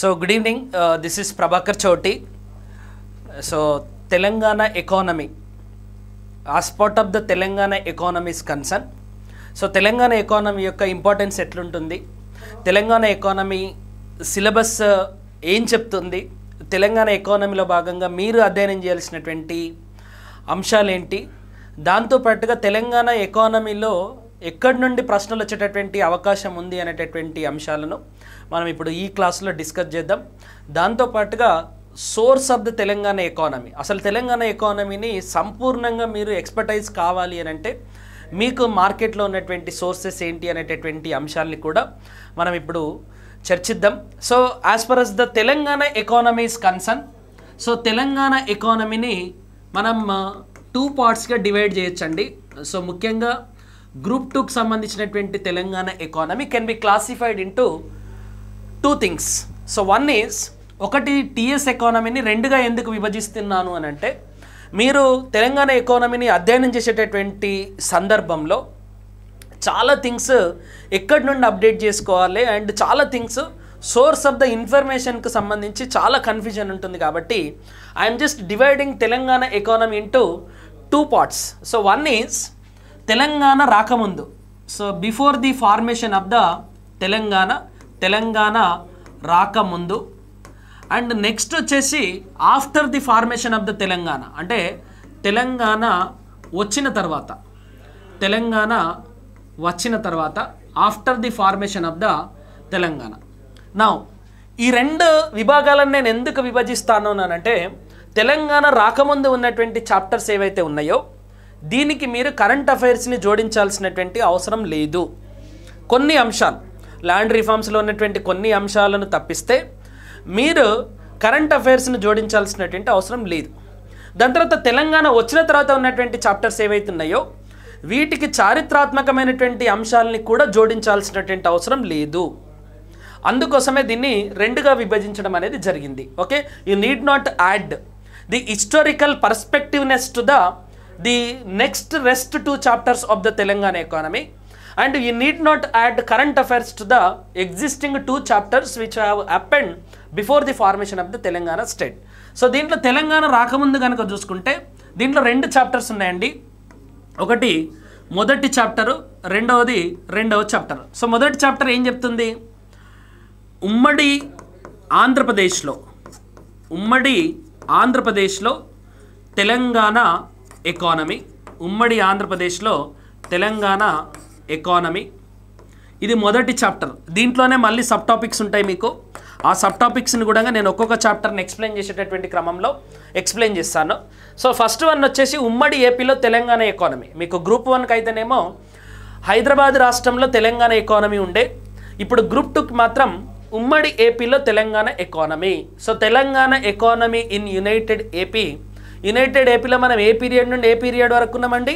so good evening this is Prabhakar Chouti so Telangana economy as part of the Telangana economy's concern so Telangana economy యొక్క importance ఎట్లుంటుంది Telangana economy syllabus ఏం చెప్తుంది తెలంగాణ ఎకానమీలో భాగంగా మీరు అధ్యయనం చేయాల్సినటువంటి అంశాలేంటి దాంతోపాటుగా తెలంగాణ ఎకానమీలో ఎక్కడి నుండి ప్రశ్నలు వచ్చేటటువంటి అవకాశం ఉంది అనేటటువంటి అంశాలను మనం ఇప్పుడు ఈ క్లాస్లో డిస్కస్ చేద్దాం దాంతోపాటుగా source of the Telangana economy అసలు తెలంగాణ ఎకానమీని సంపూర్ణంగా మీరు ఎక్స్పర్టైజ్ కావాలి అని అంటే మీకు మార్కెట్లో ఉన్నటువంటి సోర్సెస్ ఏంటి అనేటటువంటి అంశాలని కూడా మనం ఇప్పుడు చర్చిద్దాం so as far as the Telangana economy's concern so Telangana ఎకానమీని మనం టూ పార్ట్స్గా డివైడ్ చేయొచ్చండి సో ముఖ్యంగా గ్రూప్ టూకి సంబంధించినటువంటి Telangana economy can be classified into two things so one is ఒకటి టీఎస్ ఎకానమీని రెండుగా ఎందుకు విభజిస్తున్నాను అని అంటే మీరు తెలంగాణ ఎకానమీని అధ్యయనం చేసేటటువంటి సందర్భంలో చాలా థింగ్స్ ఎక్కడి నుండి అప్డేట్ చేసుకోవాలి అండ్ చాలా థింగ్స్ సోర్స్ ఆఫ్ ద ఇన్ఫర్మేషన్కి సంబంధించి చాలా కన్ఫ్యూజన్ ఉంటుంది కాబట్టి I'm just dividing Telangana economy into two parts so one is Telangana రాకముందు so before the formation of the Telangana Telangana రాకముందు అండ్ నెక్స్ట్ వచ్చేసి after the formation of the Telangana అంటే తెలంగాణ వచ్చిన తర్వాత తెలంగాణ వచ్చిన తర్వాత after the formation of the Telangana నా ఈ రెండు విభాగాలను నేను ఎందుకు విభజిస్తాను అనంటే తెలంగాణ రాకముందు ఉన్నటువంటి చాప్టర్స్ ఏవైతే ఉన్నాయో దీనికి మీరు కరెంట్ అఫైర్స్ని జోడించాల్సినటువంటి అవసరం లేదు కొన్ని అంశాలు ల్యాండ్ రిఫార్మ్స్లో ఉన్నటువంటి కొన్ని అంశాలను తప్పిస్తే మీరు కరెంట్ అఫైర్స్ని జోడించాల్సినటువంటి అవసరం లేదు దాని తర్వాత తెలంగాణ వచ్చిన తర్వాత ఉన్నటువంటి చాప్టర్స్ ఏవైతే ఉన్నాయో వీటికి చారిత్రాత్మకమైనటువంటి అంశాలని కూడా జోడించాల్సినటువంటి అవసరం లేదు అందుకోసమే దీన్ని రెండుగా విభజించడం అనేది జరిగింది okay you need not add the historical perspectiveness to the the next rest two chapters of the Telangana economy and you need not add current affairs to the existing two chapters which have append before the formation of the Telangana state so దీంట్లో తెలంగాణ రాకముందు కనుక చూసుకుంటే దీంట్లో రెండు chapters ఉన్నాయండి ఒకటి మొదటి chapter రెండవది రెండవ చాప్టర్ సో మొదటి చాప్టర్ ఏం చెప్తుంది ఉమ్మడి ఆంధ్రప్రదేశ్లో ఉమ్మడి ఆంధ్రప్రదేశ్లో తెలంగాణ ఎకానమీ ఉమ్మడి ఆంధ్రప్రదేశ్లో తెలంగాణ ఎకానమీ ఇది మొదటి చాప్టర్ దీంట్లోనే మళ్ళీ సబ్ టాపిక్స్ ఉంటాయి మీకు ఆ సబ్ టాపిక్స్ని కూడా నేను ఒక్కొక్క చాప్టర్ని ఎక్స్ప్లెయిన్ చేసేటటువంటి క్రమంలో ఎక్స్ప్లెయిన్ చేస్తాను సో ఫస్ట్ వన్ వచ్చేసి ఉమ్మడి ఏపీలో తెలంగాణ ఎకానమీ మీకు గ్రూప్ వన్కి అయితేనేమో హైదరాబాద్ రాష్ట్రంలో తెలంగాణ ఎకానమీ ఉండే ఇప్పుడు గ్రూప్ టూకి మాత్రం ఉమ్మడి ఏపీలో Telangana economy so Telangana economy in united AP united ఏపీలో మనం ఏ పీరియడ్ నుండి ఏ పీరియడ్ వరకు ఉన్నామండి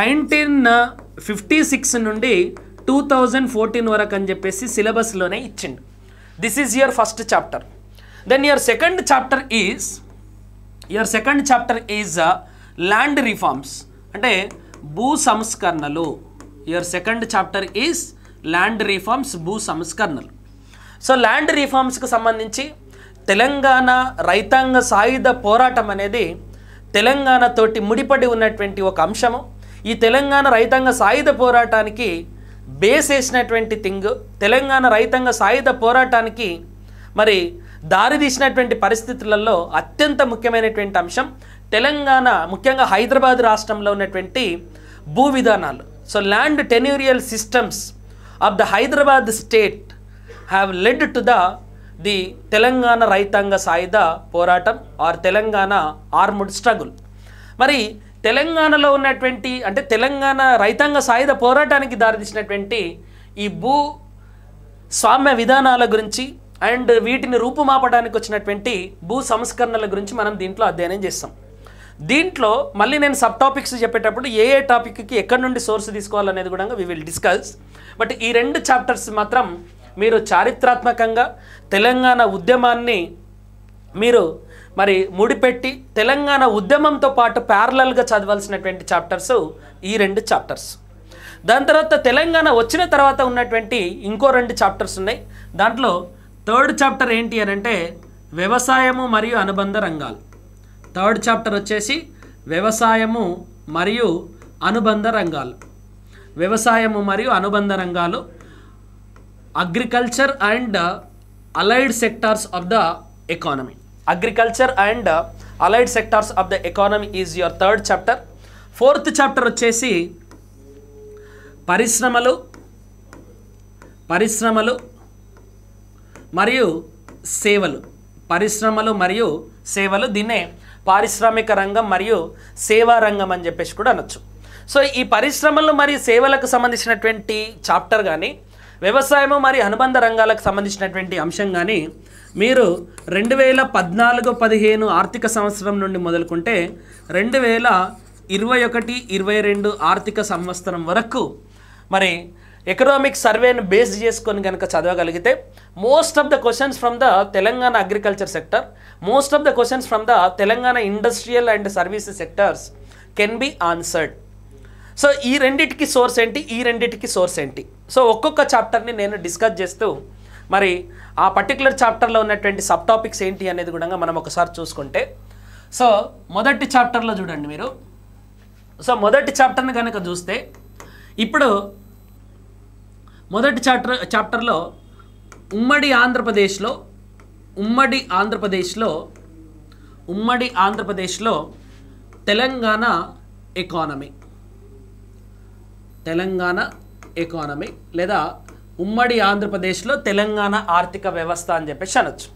నైన్టీన్ ఫిఫ్టీ సిక్స్ నుండి టూ థౌజండ్ ఫోర్టీన్ వరకు అని చెప్పేసి సిలబస్లోనే ఇచ్చిండు this is your first chapter then your second chapter is your second chapter is land reforms అంటే భూ సంస్కరణలు your second chapter is land reforms భూ సంస్కరణలు సో ల్యాండ్ రిఫార్మ్స్కి సంబంధించి తెలంగాణ రైతాంగ సాయుధ పోరాటం అనేది తెలంగాణతోటి ముడిపడి ఉన్నటువంటి ఒక అంశము ఈ తెలంగాణ రైతాంగ సాయుధ పోరాటానికి బేస్ వేసినటువంటి థింగ్ తెలంగాణ రైతాంగ సాయుధ పోరాటానికి మరి దారి తీసినటువంటి పరిస్థితులలో అత్యంత ముఖ్యమైనటువంటి అంశం తెలంగాణ ముఖ్యంగా హైదరాబాద్ రాష్ట్రంలో ఉన్నటువంటి భూ విధానాలు so land tenurial systems of the Hyderabad state have led to the the Telangana రైతాంగ సాయుధ పోరాటం ఆర్ తెలంగాణ ఆర్ముడ్ స్ట్రగుల్ మరి తెలంగాణలో ఉన్నటువంటి అంటే తెలంగాణ రైతాంగ సాయుధ పోరాటానికి దారితీసినటువంటి ఈ భూ స్వామ్య విధానాల గురించి అండ్ వీటిని రూపుమాపడానికి వచ్చినటువంటి భూ సంస్కరణల గురించి మనం దీంట్లో అధ్యయనం చేస్తాం దీంట్లో మళ్ళీ నేను సబ్ టాపిక్స్ చెప్పేటప్పుడు ఏ ఏ టాపిక్కి ఎక్కడి నుండి సోర్స్ తీసుకోవాలనేది కూడా వి విల్ డిస్కస్ బట్ ఈ రెండు చాప్టర్స్ మాత్రం మీరు చారిత్రాత్మకంగా తెలంగాణ ఉద్యమాన్ని మీరు మరి ముడిపెట్టి తెలంగాణ ఉద్యమంతో పాటు ప్యారలల్గా చదవాల్సినటువంటి చాప్టర్స్ ఈ రెండు చాప్టర్స్ దాని తర్వాత తెలంగాణ వచ్చిన తర్వాత ఉన్నటువంటి ఇంకో రెండు చాప్టర్స్ ఉన్నాయి దాంట్లో థర్డ్ చాప్టర్ ఏంటి అని అంటే వ్యవసాయము మరియు అనుబంధ రంగాలు థర్డ్ చాప్టర్ వచ్చేసి వ్యవసాయము మరియు అనుబంధ రంగాలు వ్యవసాయము మరియు అనుబంధ రంగాలు agriculture and allied sectors of the economy agriculture and allied sectors of the economy is your third chapter fourth chapter వచ్చేసి పరిశ్రమలు పరిశ్రమలు మరియు సేవలు పరిశ్రమలు మరియు సేవలు దీన్నే పారిశ్రామిక రంగం మరియు సేవా రంగం అని చెప్పేసి కూడా అనొచ్చు సో ఈ పరిశ్రమలు మరియు సేవలకు సంబంధించినటువంటి చాప్టర్ కానీ వ్యవసాయము మరి అనుబంధ రంగాలకు సంబంధించినటువంటి అంశం కానీ మీరు రెండు వేల పద్నాలుగు పదిహేను ఆర్థిక సంవత్సరం నుండి మొదలుకుంటే రెండు వేల ఇరవై ఒకటి ఇరవై రెండు ఆర్థిక సంవత్సరం వరకు మరి ఎకనామిక్ సర్వేను బేస్ చేసుకొని కనుక చదవగలిగితే most of the questions from the Telangana agriculture sector most of the questions from the Telangana industrial and services sectors can be answered so ఈ రెండిటికి సోర్స్ ఏంటి ఈ రెండిటికి సోర్స్ ఏంటి సో ఒక్కొక్క చాప్టర్ని నేను డిస్కస్ చేస్తూ మరి ఆ పర్టికులర్ చాప్టర్లో ఉన్నటువంటి సబ్ టాపిక్స్ ఏంటి అనేది కూడా మనం ఒకసారి చూసుకుంటే సో మొదటి చాప్టర్లో చూడండి మీరు సో మొదటి చాప్టర్ని కనుక చూస్తే ఇప్పుడు మొదటి చాప్టర్ చాప్టర్లో ఉమ్మడి ఆంధ్రప్రదేశ్లో ఉమ్మడి ఆంధ్రప్రదేశ్లో ఉమ్మడి ఆంధ్రప్రదేశ్లో తెలంగాణ ఎకానమీ తెలంగాణ ఎకానమీ లేదా ఉమ్మడి ఆంధ్రప్రదేశ్లో తెలంగాణ ఆర్థిక వ్యవస్థ అని చెప్పేసి అనొచ్చు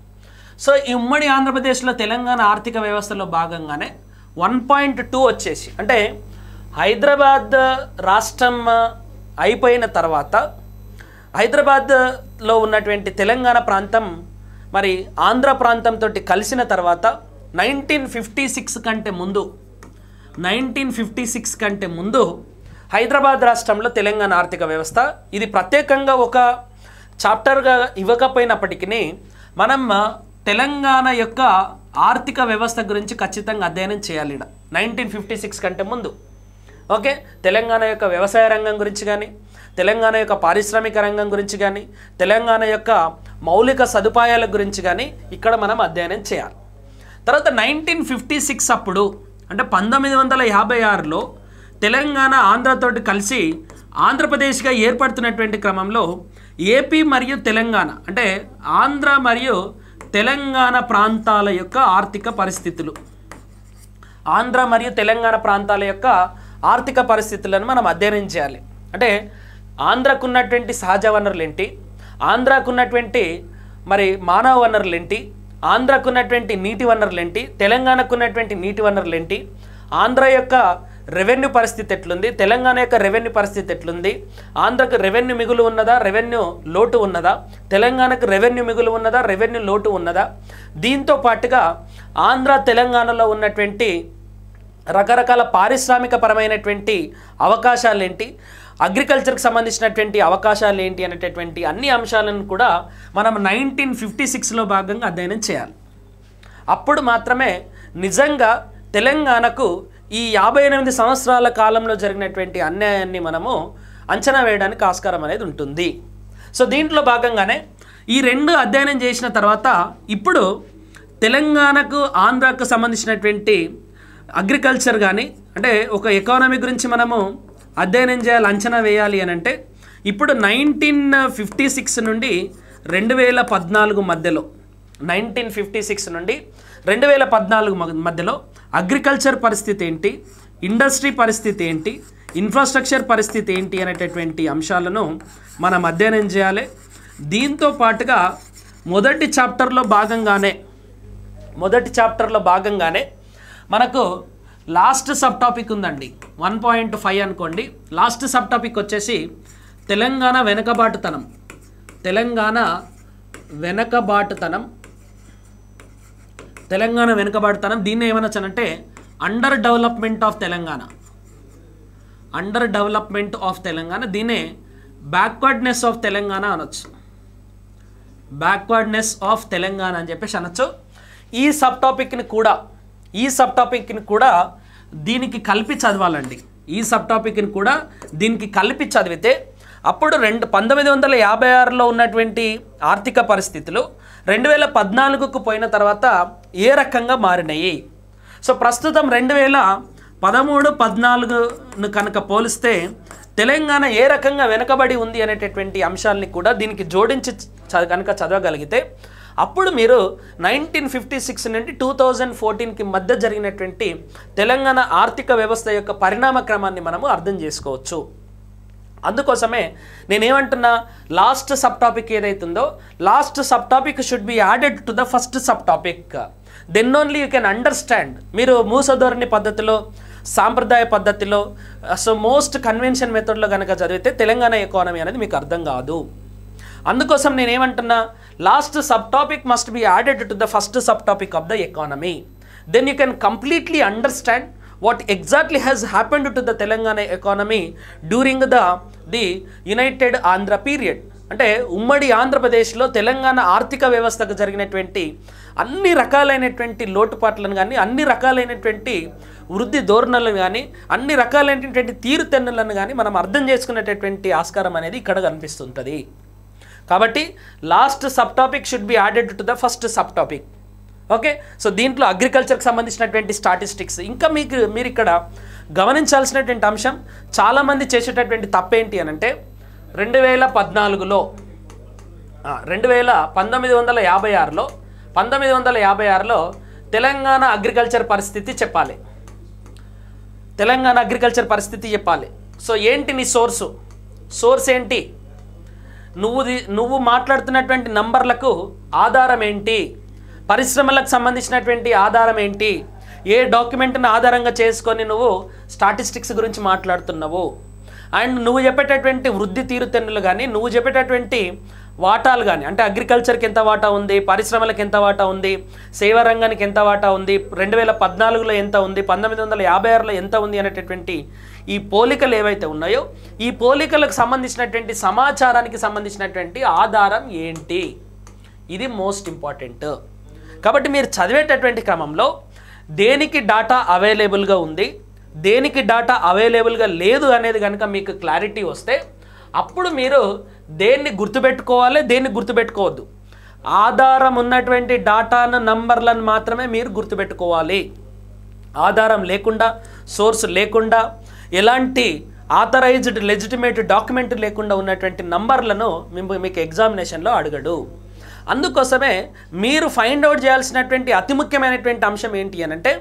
సో ఈ ఉమ్మడి ఆంధ్రప్రదేశ్లో తెలంగాణ ఆర్థిక వ్యవస్థలో భాగంగానే వన్ పాయింట్ టూ వచ్చేసి అంటే హైదరాబాద్ రాష్ట్రం అయిపోయిన తర్వాత హైదరాబాద్లో ఉన్నటువంటి తెలంగాణ ప్రాంతం మరి ఆంధ్ర ప్రాంతంతో కలిసిన తర్వాత నైన్టీన్ ఫిఫ్టీ సిక్స్ కంటే ముందు నైన్టీన్ ఫిఫ్టీ సిక్స్ కంటే ముందు హైదరాబాద్ రాష్ట్రంలో తెలంగాణ ఆర్థిక వ్యవస్థ ఇది ప్రత్యేకంగా ఒక చాప్టర్గా ఇవ్వకపోయినప్పటికీ మనం తెలంగాణ యొక్క ఆర్థిక వ్యవస్థ గురించి ఖచ్చితంగా అధ్యయనం చేయాలి నైన్టీన్ ఫిఫ్టీ సిక్స్ కంటే ముందు ఓకే తెలంగాణ యొక్క వ్యవసాయ రంగం గురించి కానీ తెలంగాణ యొక్క పారిశ్రామిక రంగం గురించి కానీ తెలంగాణ యొక్క మౌలిక సదుపాయాల గురించి కానీ ఇక్కడ మనం అధ్యయనం చేయాలి తర్వాత నైన్టీన్ ఫిఫ్టీ సిక్స్ అప్పుడు అంటే పంతొమ్మిది వందల యాభై ఆరులో తెలంగాణ ఆంధ్రతోటి కలిసి ఆంధ్రప్రదేశ్గా ఏర్పడుతున్నటువంటి క్రమంలో ఏపీ మరియు తెలంగాణ అంటే ఆంధ్ర మరియు తెలంగాణ ప్రాంతాల యొక్క ఆర్థిక పరిస్థితులు ఆంధ్ర మరియు తెలంగాణ ప్రాంతాల యొక్క ఆర్థిక పరిస్థితులను మనం అధ్యయనం చేయాలి అంటే ఆంధ్రకు ఉన్నటువంటి సహజ వనరులు ఏంటి ఆంధ్రకు ఉన్నటువంటి మరి మానవ వనరులు ఏంటి ఆంధ్రకున్నటువంటి ఉన్నటువంటి నీటి వనరులు ఏంటి తెలంగాణకు ఉన్నటువంటి నీటి వనరులు ఏంటి ఆంధ్ర యొక్క రెవెన్యూ పరిస్థితి ఎట్లుంది తెలంగాణ యొక్క రెవెన్యూ పరిస్థితి ఎట్లుంది ఆంధ్రకు రెవెన్యూ మిగులు ఉన్నదా రెవెన్యూ లోటు ఉన్నదా తెలంగాణకు రెవెన్యూ మిగులు ఉన్నదా రెవెన్యూ లోటు ఉన్నదా దీంతో పాటుగా ఆంధ్ర తెలంగాణలో ఉన్నటువంటి రకరకాల పారిశ్రామిక పరమైనటువంటి అవకాశాలు ఏంటి అగ్రికల్చర్కి సంబంధించినటువంటి అవకాశాలు ఏంటి అనేటటువంటి అన్ని అంశాలను కూడా మనం నైన్టీన్ ఫిఫ్టీ సిక్స్లో భాగంగా అధ్యయనం చేయాలి అప్పుడు మాత్రమే నిజంగా తెలంగాణకు ఈ యాభై ఎనిమిది సంవత్సరాల కాలంలో జరిగినటువంటి అన్యాయాన్ని మనము అంచనా వేయడానికి ఆస్కారం అనేది ఉంటుంది సో దీంట్లో భాగంగానే ఈ రెండు అధ్యయనం చేసిన తర్వాత ఇప్పుడు తెలంగాణకు ఆంధ్రాకు సంబంధించినటువంటి అగ్రికల్చర్ కానీ అంటే ఒక ఎకానమీ గురించి మనము అధ్యయనం చేయాలి అంచనా వేయాలి అని అంటే ఇప్పుడు నైన్టీన్ ఫిఫ్టీ సిక్స్ నుండి రెండు వేల పద్నాలుగు మధ్యలో నైన్టీన్ ఫిఫ్టీ సిక్స్ నుండి రెండు వేల పద్నాలుగు మధ్యలో అగ్రికల్చర్ పరిస్థితి ఏంటి ఇండస్ట్రీ పరిస్థితి ఏంటి ఇన్ఫ్రాస్ట్రక్చర్ పరిస్థితి ఏంటి అనేటటువంటి అంశాలను మనం అధ్యయనం చేయాలి దీంతో పాటుగా మొదటి చాప్టర్లో భాగంగానే మొదటి చాప్టర్లో భాగంగానే మనకు లాస్ట్ సబ్ టాపిక్ ఉందండి వన్ పాయింట్ ఫైవ్ అనుకోండి లాస్ట్ సబ్ టాపిక్ వచ్చేసి తెలంగాణ వెనకబాటుతనం తెలంగాణ వెనకబాటుతనం తెలంగాణ వెనుకబడతానం దీన్ని ఏమనొచ్చానంటే under development of Telangana under development of Telangana దీనే బ్యాక్వర్డ్నెస్ ఆఫ్ తెలంగాణ అనొచ్చు బ్యాక్వర్డ్నెస్ ఆఫ్ తెలంగాణ అని చెప్పేసి అనొచ్చు ఈ సబ్ టాపిక్ని కూడా ఈ సబ్ టాపిక్ని కూడా దీనికి కలిపి చదవాలండి ఈ సబ్ టాపిక్ని కూడా దీనికి కలిపి చదివితే అప్పుడు రెండు పంతొమ్మిది వందల యాభై ఆరులో ఉన్నటువంటి ఆర్థిక పరిస్థితులు రెండు వేల పద్నాలుగుకు పోయిన తర్వాత ఏ రకంగా మారినాయి సో ప్రస్తుతం రెండు వేల పదమూడు పద్నాలుగును కనుక పోలిస్తే తెలంగాణ ఏ రకంగా వెనుకబడి ఉంది అనేటటువంటి అంశాలని కూడా దీనికి జోడించి కనుక చదవగలిగితే అప్పుడు మీరు నైన్టీన్ ఫిఫ్టీ సిక్స్ నుండి టూ థౌజండ్ ఫోర్టీన్కి మధ్య జరిగినటువంటి తెలంగాణ ఆర్థిక వ్యవస్థ యొక్క పరిణామ క్రమాన్ని మనము అర్థం చేసుకోవచ్చు అందుకోసమే నేనేమంటున్నా లాస్ట్ సబ్ టాపిక్ ఏదైతుందో last sub topic should be added to the first sub topic then only you can understand మీరు మూసధోరణి పద్ధతిలో సాంప్రదాయ పద్ధతిలో సో మోస్ట్ కన్వెన్షన్ మెథడ్లో కనుక చదివితే తెలంగాణ ఎకానమీ అనేది మీకు అర్థం కాదు అందుకోసం నేనేమంటున్నా last sub topic must be added to the first sub topic of the economy then you can completely understand what exactly has happened to the Telangana economy during the the united Andhra period అంటే ఉమ్మడి ఆంధ్రప్రదేశ్లో తెలంగాణ ఆర్థిక వ్యవస్థకు జరిగినటువంటి అన్ని రకాలైనటువంటి లోటుపాట్లను కానీ అన్ని రకాలైనటువంటి వృద్ధి ధోరణులను కానీ అన్ని రకాలైనటువంటి తీరుతెన్నులను కానీ మనం అర్థం చేసుకునేటటువంటి ఆస్కారం అనేది ఇక్కడ కనిపిస్తుంటుంది కాబట్టి last sub topic should be added to the first sub topic okay so దీంట్లో అగ్రికల్చర్కి సంబంధించినటువంటి స్టాటిస్టిక్స్ ఇంకా మీకు మీరు ఇక్కడ గమనించాల్సినటువంటి అంశం చాలామంది చేసేటటువంటి తప్పేంటి అని అంటే రెండు వేల పద్నాలుగులో రెండు వేల పంతొమ్మిది వందల యాభై ఆరులో పంతొమ్మిది వందల యాభై ఆరులో తెలంగాణ అగ్రికల్చర్ పరిస్థితి చెప్పాలి తెలంగాణ అగ్రికల్చర్ పరిస్థితి చెప్పాలి సో ఏంటి నీ సోర్సు సోర్స్ ఏంటి నువ్వు నువ్వు మాట్లాడుతున్నటువంటి నంబర్లకు ఆధారం ఏంటి పరిశ్రమలకు సంబంధించినటువంటి ఆధారం ఏంటి ఏ డాక్యుమెంట్ను ఆధారంగా చేసుకొని నువ్వు స్టాటిస్టిక్స్ గురించి మాట్లాడుతున్నావు అండ్ నువ్వు చెప్పేటటువంటి వృద్ధి తీరుతెన్నులు కానీ నువ్వు చెప్పేటటువంటి వాటాలు కానీ అంటే అగ్రికల్చర్కి ఎంత వాటా ఉంది పరిశ్రమలకు ఎంత వాటా ఉంది సేవా రంగానికి ఎంత వాటా ఉంది రెండు వేల పద్నాలుగులో ఎంత ఉంది పంతొమ్మిది వందల యాభై ఆరులో ఎంత ఉంది అనేటటువంటి ఈ పోలికలు ఏవైతే ఉన్నాయో ఈ పోలికలకు సంబంధించినటువంటి సమాచారానికి సంబంధించినటువంటి ఆధారం ఏంటి ఇది మోస్ట్ ఇంపార్టెంట్ కాబట్టి మీరు చదివేటటువంటి క్రమంలో దేనికి డాటా అవైలబుల్గా ఉంది దేనికి డాటా అవైలబుల్గా లేదు అనేది కనుక మీకు క్లారిటీ వస్తే అప్పుడు మీరు దేన్ని గుర్తుపెట్టుకోవాలి దేన్ని గుర్తుపెట్టుకోవద్దు ఆధారం ఉన్నటువంటి డాటాను నంబర్లను మాత్రమే మీరు గుర్తుపెట్టుకోవాలి ఆధారం లేకుండా సోర్స్ లేకుండా ఎలాంటి ఆథరైజ్డ్ లెజిటిమేట్ డాక్యుమెంట్ లేకుండా ఉన్నటువంటి నంబర్లను మేము మీకు ఎగ్జామినేషన్లో అడగడు అందుకోసమే మీరు ఫైండ్ అవుట్ చేయాల్సినటువంటి అతి ముఖ్యమైనటువంటి అంశం ఏంటి అని అంటే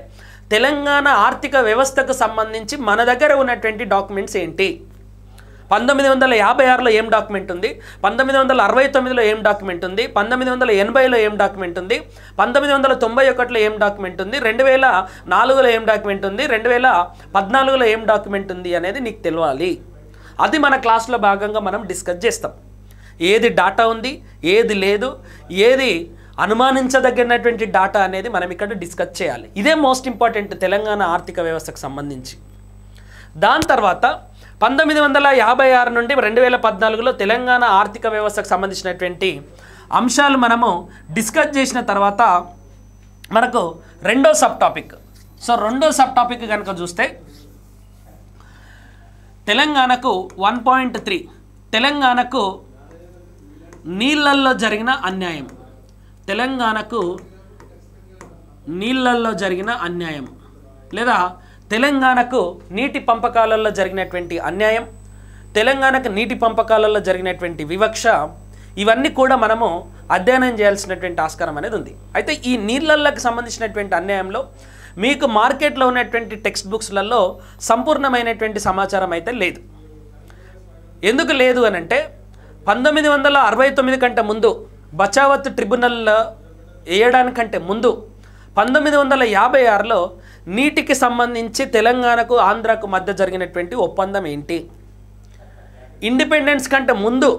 తెలంగాణ ఆర్థిక వ్యవస్థకు సంబంధించి మన దగ్గర ఉన్నటువంటి డాక్యుమెంట్స్ ఏంటి పంతొమ్మిది వందల యాభై ఆరులో ఏం డాక్యుమెంట్ ఉంది పంతొమ్మిది వందల అరవై తొమ్మిదిలో ఏం డాక్యుమెంట్ ఉంది పంతొమ్మిది వందల ఎనభైలో ఏం డాక్యుమెంట్ ఉంది పంతొమ్మిది వందల తొంభై ఒకటిలో ఏం డాక్యుమెంట్ ఉంది రెండు వేల నాలుగులో ఏం డాక్యుమెంట్ ఉంది రెండు వేల పద్నాలుగులో ఏం డాక్యుమెంట్ ఉంది అనేది నీకు తెలియాలి అది మన క్లాస్లో భాగంగా మనం డిస్కస్ చేస్తాం ఏది డాటా ఉంది ఏది లేదు ఏది అనుమానించదగినటువంటి డాటా అనేది మనం ఇక్కడ డిస్కస్ చేయాలి ఇదే మోస్ట్ ఇంపార్టెంట్ తెలంగాణ ఆర్థిక వ్యవస్థకు సంబంధించి దాని తర్వాత పంతొమ్మిది వందల యాభై ఆరు నుండి రెండు వేల పద్నాలుగులో తెలంగాణ ఆర్థిక వ్యవస్థకు సంబంధించినటువంటి అంశాలు మనము డిస్కస్ చేసిన తర్వాత మనకు రెండో సబ్ టాపిక్ సో రెండో సబ్ టాపిక్ కనుక చూస్తే తెలంగాణకు వన్ పాయింట్ త్రీ తెలంగాణకు నీళ్ళల్లో జరిగిన అన్యాయం తెలంగాణకు నీళ్ళల్లో జరిగిన అన్యాయం లేదా తెలంగాణకు నీటి పంపకాలలో జరిగినటువంటి అన్యాయం తెలంగాణకు నీటి పంపకాలలో జరిగినటువంటి వివక్ష ఇవన్నీ కూడా మనము అధ్యయనం చేయాల్సినటువంటి ఆస్కారం అనేది ఉంది అయితే ఈ నీళ్ళకు సంబంధించినటువంటి అన్యాయంలో మీకు మార్కెట్లో ఉన్నటువంటి టెక్స్ట్ బుక్స్లలో సంపూర్ణమైనటువంటి సమాచారం అయితే లేదు ఎందుకు లేదు అనంటే పంతొమ్మిది వందల అరవై తొమ్మిది కంటే ముందు బచావత్ ట్రిబ్యునల్ వేయడానికంటే ముందు పంతొమ్మిది వందల యాభై ఆరులో నీటికి సంబంధించి తెలంగాణకు ఆంధ్రాకు మధ్య జరిగినటువంటి ఒప్పందం ఏంటి ఇండిపెండెన్స్ కంటే ముందు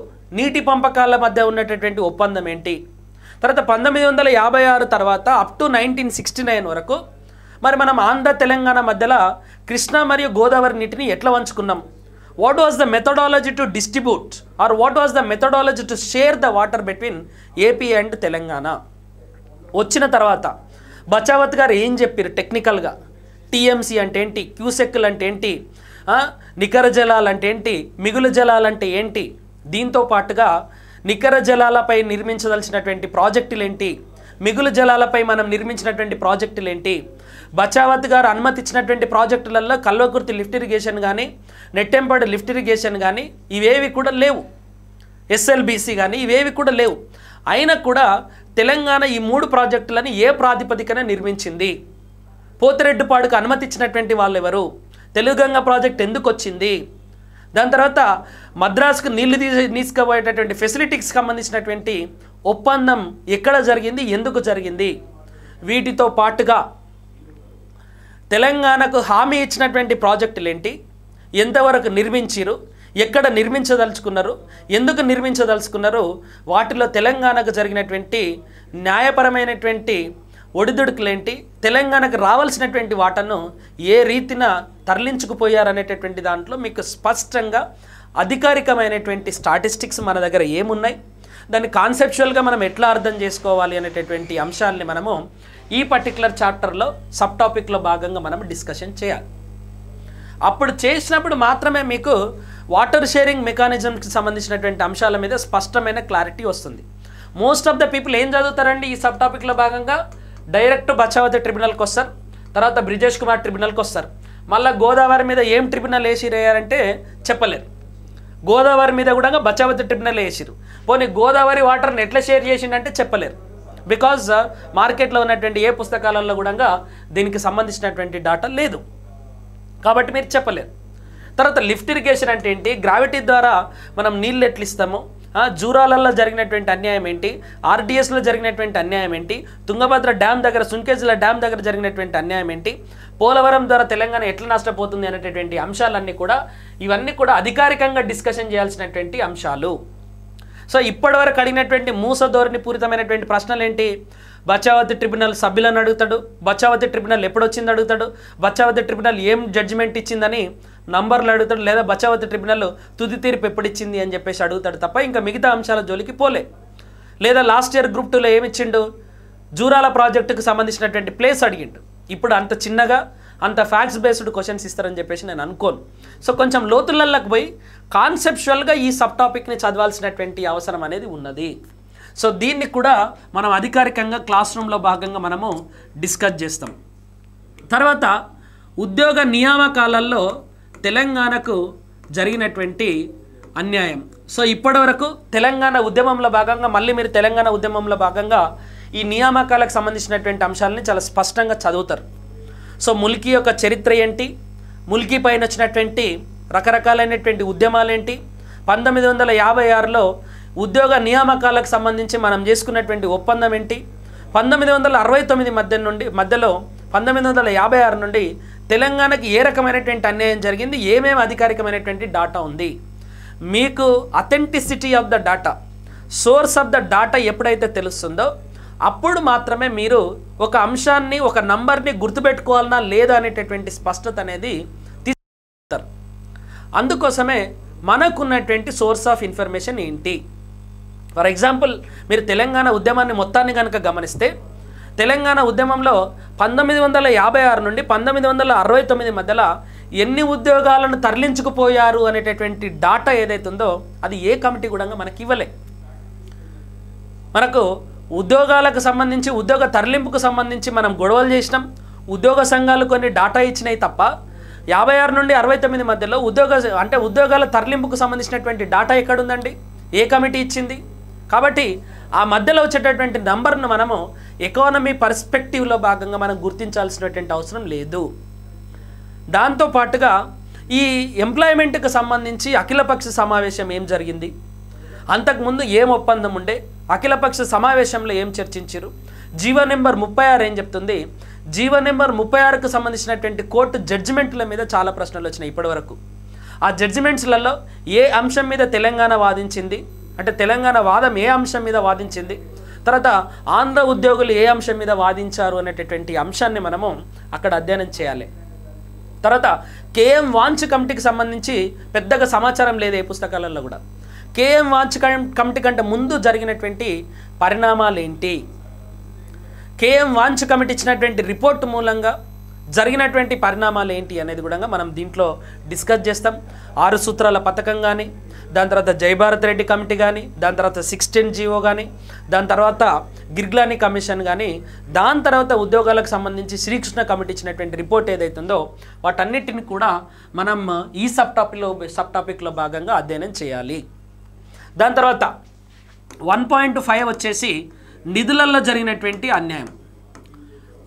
నీటి పంపకాల మధ్య ఉన్నటువంటి ఒప్పందం ఏంటి తర్వాత పంతొమ్మిది వందల యాభై ఆరు తర్వాత up to nineteen sixty nine వరకు మరి మనం ఆంధ్ర తెలంగాణ మధ్యలో కృష్ణా మరియు గోదావరి నీటిని ఎట్లా వంచుకున్నాం what was the methodology to distribute or what was the methodology to share the water between AP and Telangana వచ్చిన తర్వాత బచావత్ గారు ఏం చెప్పారు టెక్నికల్గా టీఎంసీ అంటే ఏంటి క్యూసెక్లు e అంటే ఏంటి నికర జలాలు అంటే ఏంటి మిగులు జలాలంటే ఏంటి దీంతో పాటుగా నికర జలాలపై నిర్మించదలిచినటువంటి ప్రాజెక్టులు ఏంటి మిగులు జలాలపై మనం నిర్మించినటువంటి ప్రాజెక్టులు ఏంటి బచావత్ గారు అనుమతిచ్చినటువంటి ప్రాజెక్టులలో కల్వకుర్తి లిఫ్ట్ ఇరిగేషన్ కానీ నెట్టెంపాడు లిఫ్ట్ ఇరిగేషన్ కానీ ఇవేవి కూడా లేవు ఎస్ఎల్బీసీ కానీ ఇవేవి కూడా లేవు అయినా కూడా తెలంగాణ ఈ మూడు ప్రాజెక్టులని ఏ ప్రాతిపదికన నిర్మించింది పోతిరెడ్డిపాడుకు అనుమతి ఇచ్చినటువంటి వాళ్ళు ఎవరు తెలుగుగంగ ప్రాజెక్ట్ ఎందుకు వచ్చింది దాని తర్వాత మద్రాసుకు నీళ్లు తీసి తీసుకుపోయేటటువంటి ఫెసిలిటీకి సంబంధించినటువంటి ఒప్పందం ఎక్కడ జరిగింది ఎందుకు జరిగింది వీటితో పాటుగా తెలంగాణకు హామీ ఇచ్చినటువంటి ప్రాజెక్టులు ఏంటి ఎంతవరకు నిర్మించిరు ఎక్కడ నిర్మించదలుచుకున్నారు ఎందుకు నిర్మించదలుచుకున్నారు వాటిలో తెలంగాణకు జరిగినటువంటి న్యాయపరమైనటువంటి ఒడిదుడుకులేంటి తెలంగాణకు రావాల్సినటువంటి వాటను ఏ రీతిన తరలించుకుపోయారనేటటువంటి దాంట్లో మీకు స్పష్టంగా అధికారికమైనటువంటి స్టాటిస్టిక్స్ మన దగ్గర ఏమున్నాయి దాన్ని కాన్సెప్చువల్గా మనం ఎట్లా అర్థం చేసుకోవాలి అనేటటువంటి అంశాలని మనము ఈ పర్టికులర్ చాప్టర్లో సబ్ టాపిక్లో భాగంగా మనం డిస్కషన్ చేయాలి అప్పుడు చేసినప్పుడు మాత్రమే మీకు వాటర్ షేరింగ్ మెకానిజంకి సంబంధించినటువంటి అంశాల మీద స్పష్టమైన క్లారిటీ వస్తుంది మోస్ట్ ఆఫ్ ద పీపుల్ ఏం చదువుతారండి ఈ సబ్ టాపిక్లో భాగంగా డైరెక్ట్ బచావతి ట్రిబ్యునల్కి వస్తారు తర్వాత బ్రిజేష్ కుమార్ ట్రిబ్యునల్కి వస్తారు మళ్ళీ గోదావరి మీద ఏం ట్రిబ్యునల్ వేసిరేయారంటే చెప్పలేరు గోదావరి మీద కూడా బచావతి ట్రిబ్యునల్ వేసిరు పోనీ గోదావరి వాటర్ని ఎట్లా షేర్ చేసిండే చెప్పలేరు బికాజ్ మార్కెట్లో uh, ఉన్నటువంటి ఏ పుస్తకాలలో కూడా దీనికి సంబంధించినటువంటి డాటా లేదు కాబట్టి మీరు చెప్పలేరు తర్వాత లిఫ్ట్ ఇరిగేషన్ అంటే ఏంటి గ్రావిటీ ద్వారా మనం నీళ్ళు ఎట్లిస్తాము జూరాలలో జరిగినటువంటి అన్యాయం ఏంటి ఆర్డిఎస్లో జరిగినటువంటి అన్యాయం ఏంటి తుంగభద్ర డ్యామ్ దగ్గర సుంకేజ్ల డ్యామ్ దగ్గర జరిగినటువంటి అన్యాయం ఏంటి పోలవరం ద్వారా తెలంగాణ ఎట్లా నష్టపోతుంది అనేటటువంటి అంశాలన్నీ కూడా ఇవన్నీ కూడా అధికారికంగా డిస్కషన్ చేయాల్సినటువంటి అంశాలు సో ఇప్పటివరకు అడిగినటువంటి మూస ధోరణి పూరితమైనటువంటి ప్రశ్నలు ఏంటి బచావతి ట్రిబ్యునల్ సభ్యులను అడుగుతాడు బచావతి ట్రిబ్యునల్ ఎప్పుడొచ్చింది అడుగుతాడు బచావతి ట్రిబ్యునల్ ఏం జడ్జిమెంట్ ఇచ్చిందని నంబర్లు అడుగుతాడు లేదా బచావతి ట్రిబ్యునల్ తుది తీర్పు ఎప్పుడిచ్చింది అని చెప్పేసి అడుగుతాడు తప్ప ఇంకా మిగతా అంశాల జోలికి పోలే లేదా లాస్ట్ ఇయర్ గ్రూప్ టూలో ఏమిచ్చిండు జూరాల ప్రాజెక్టుకు సంబంధించినటువంటి ప్లేస్ అడిగిండు ఇప్పుడు అంత చిన్నగా అంత ఫ్యాక్ట్స్ బేస్డ్ క్వశ్చన్స్ ఇస్తారని చెప్పేసి నేను అనుకోను సో కొంచెం లోతులల్లోకి పోయి కాన్సెప్చువల్గా ఈ సబ్ టాపిక్ని చదవాల్సినటువంటి అవసరం అనేది ఉన్నది సో దీన్ని కూడా మనం అధికారికంగా క్లాస్ రూమ్లో భాగంగా మనము డిస్కస్ చేస్తాం తర్వాత ఉద్యోగ నియామకాలలో తెలంగాణకు జరిగినటువంటి అన్యాయం సో ఇప్పటివరకు తెలంగాణ ఉద్యమంలో భాగంగా మళ్ళీ మీరు తెలంగాణ ఉద్యమంలో భాగంగా ఈ నియామకాలకు సంబంధించినటువంటి అంశాలని చాలా స్పష్టంగా చదువుతారు సో ముల్కీ యొక్క చరిత్ర ఏంటి ముల్కీ పైన వచ్చినటువంటి రకరకాలైనటువంటి ఉద్యమాలేంటి పంతొమ్మిది వందల యాభై ఆరులో ఉద్యోగ నియామకాలకు సంబంధించి మనం చేసుకున్నటువంటి ఒప్పందం ఏంటి పంతొమ్మిది వందల అరవై తొమ్మిది మధ్య నుండి మధ్యలో పంతొమ్మిది వందల యాభై ఆరు నుండి తెలంగాణకి ఏ రకమైనటువంటి అన్యాయం జరిగింది ఏమేమి అధికారికమైనటువంటి డాటా ఉంది మీకు authenticity of the data source of the data ఎప్పుడైతే తెలుస్తుందో అప్పుడు మాత్రమే మీరు ఒక అంశాన్ని ఒక నంబర్ని గుర్తుపెట్టుకోవాలన్నా లేదా అనేటటువంటి స్పష్టత అనేది తీసుకుంటారు అందుకోసమే మనకున్నటువంటి సోర్స్ ఆఫ్ ఇన్ఫర్మేషన్ ఏంటి ఫర్ ఎగ్జాంపుల్ మీరు తెలంగాణ ఉద్యమాన్ని మొత్తాన్ని కనుక గమనిస్తే తెలంగాణ ఉద్యమంలో పంతొమ్మిది వందల యాభై ఆరు నుండి పంతొమ్మిది వందల అరవై తొమ్మిది మధ్యలో ఎన్ని ఉద్యోగాలను తరలించుకుపోయారు అనేటటువంటి డాటా ఏదైతుందో అది ఏ కమిటీ కూడా మనకి ఇవ్వలే మనకు ఉద్యోగాలకు సంబంధించి ఉద్యోగ తరలింపుకు సంబంధించి మనం గొడవలు చేసినాం ఉద్యోగ సంఘాలు కొన్ని డాటా ఇచ్చినాయి తప్ప యాభై ఆరు నుండి అరవై తొమ్మిది మధ్యలో ఉద్యోగ అంటే ఉద్యోగాల తరలింపుకు సంబంధించినటువంటి డాటా ఎక్కడుందండి ఏ కమిటీ ఇచ్చింది కాబట్టి ఆ మధ్యలో వచ్చేటటువంటి నంబర్ను మనము ఎకానమీ పర్స్పెక్టివ్లో భాగంగా మనం గుర్తించాల్సినటువంటి అవసరం లేదు దాంతో పాటుగా ఈ ఎంప్లాయ్మెంట్కి సంబంధించి అఖిలపక్ష సమావేశం ఏం జరిగింది అంతకుముందు ఏం ఒప్పందం ఉండే అఖిలపక్ష సమావేశంలో ఏం చర్చించారు జీవో నెంబర్ ముప్పై ఆరు ఏం చెప్తుంది జీవో నెంబర్ ముప్పై ఆరుకు సంబంధించినటువంటి కోర్టు జడ్జిమెంట్ల మీద చాలా ప్రశ్నలు వచ్చినాయి ఇప్పటివరకు ఆ జడ్జిమెంట్స్లలో ఏ అంశం మీద తెలంగాణ వాదించింది అంటే తెలంగాణ వాదం ఏ అంశం మీద వాదించింది తర్వాత ఆంధ్ర ఉద్యోగులు ఏ అంశం మీద వాదించారు అనేటటువంటి అంశాన్ని మనము అక్కడ అధ్యయనం చేయాలి తర్వాత కేఎం వాంచ్ కమిటీకి సంబంధించి పెద్దగా సమాచారం లేదు ఏ పుస్తకాలలో కూడా కేఎం వాంచ్ కమిటీ కంటే ముందు జరిగినటువంటి పరిణామాలు ఏంటి కేఎం వాంచ్ కమిటీ ఇచ్చినటువంటి రిపోర్ట్ మూలంగా జరిగినటువంటి పరిణామాలు ఏంటి అనేది కూడా మనం దీంట్లో డిస్కస్ చేస్తాం ఆరు సూత్రాల పథకం కానీ దాని తర్వాత జయభారత్ రెడ్డి కమిటీ కానీ దాని తర్వాత సిక్స్టీన్ జీఓ కానీ దాని తర్వాత గిర్గ్లాని కమిషన్ కానీ దాని తర్వాత ఉద్యోగాలకు సంబంధించి శ్రీకృష్ణ కమిటీ ఇచ్చినటువంటి రిపోర్ట్ ఏదైతుందో వాటన్నిటిని కూడా మనం ఈ సబ్ టాపిక్లో సబ్ టాపిక్లో భాగంగా అధ్యయనం చేయాలి దాని తర్వాత వన్ పాయింట్ ఫైవ్ వచ్చేసి నిధులల్లో జరిగినటువంటి అన్యాయం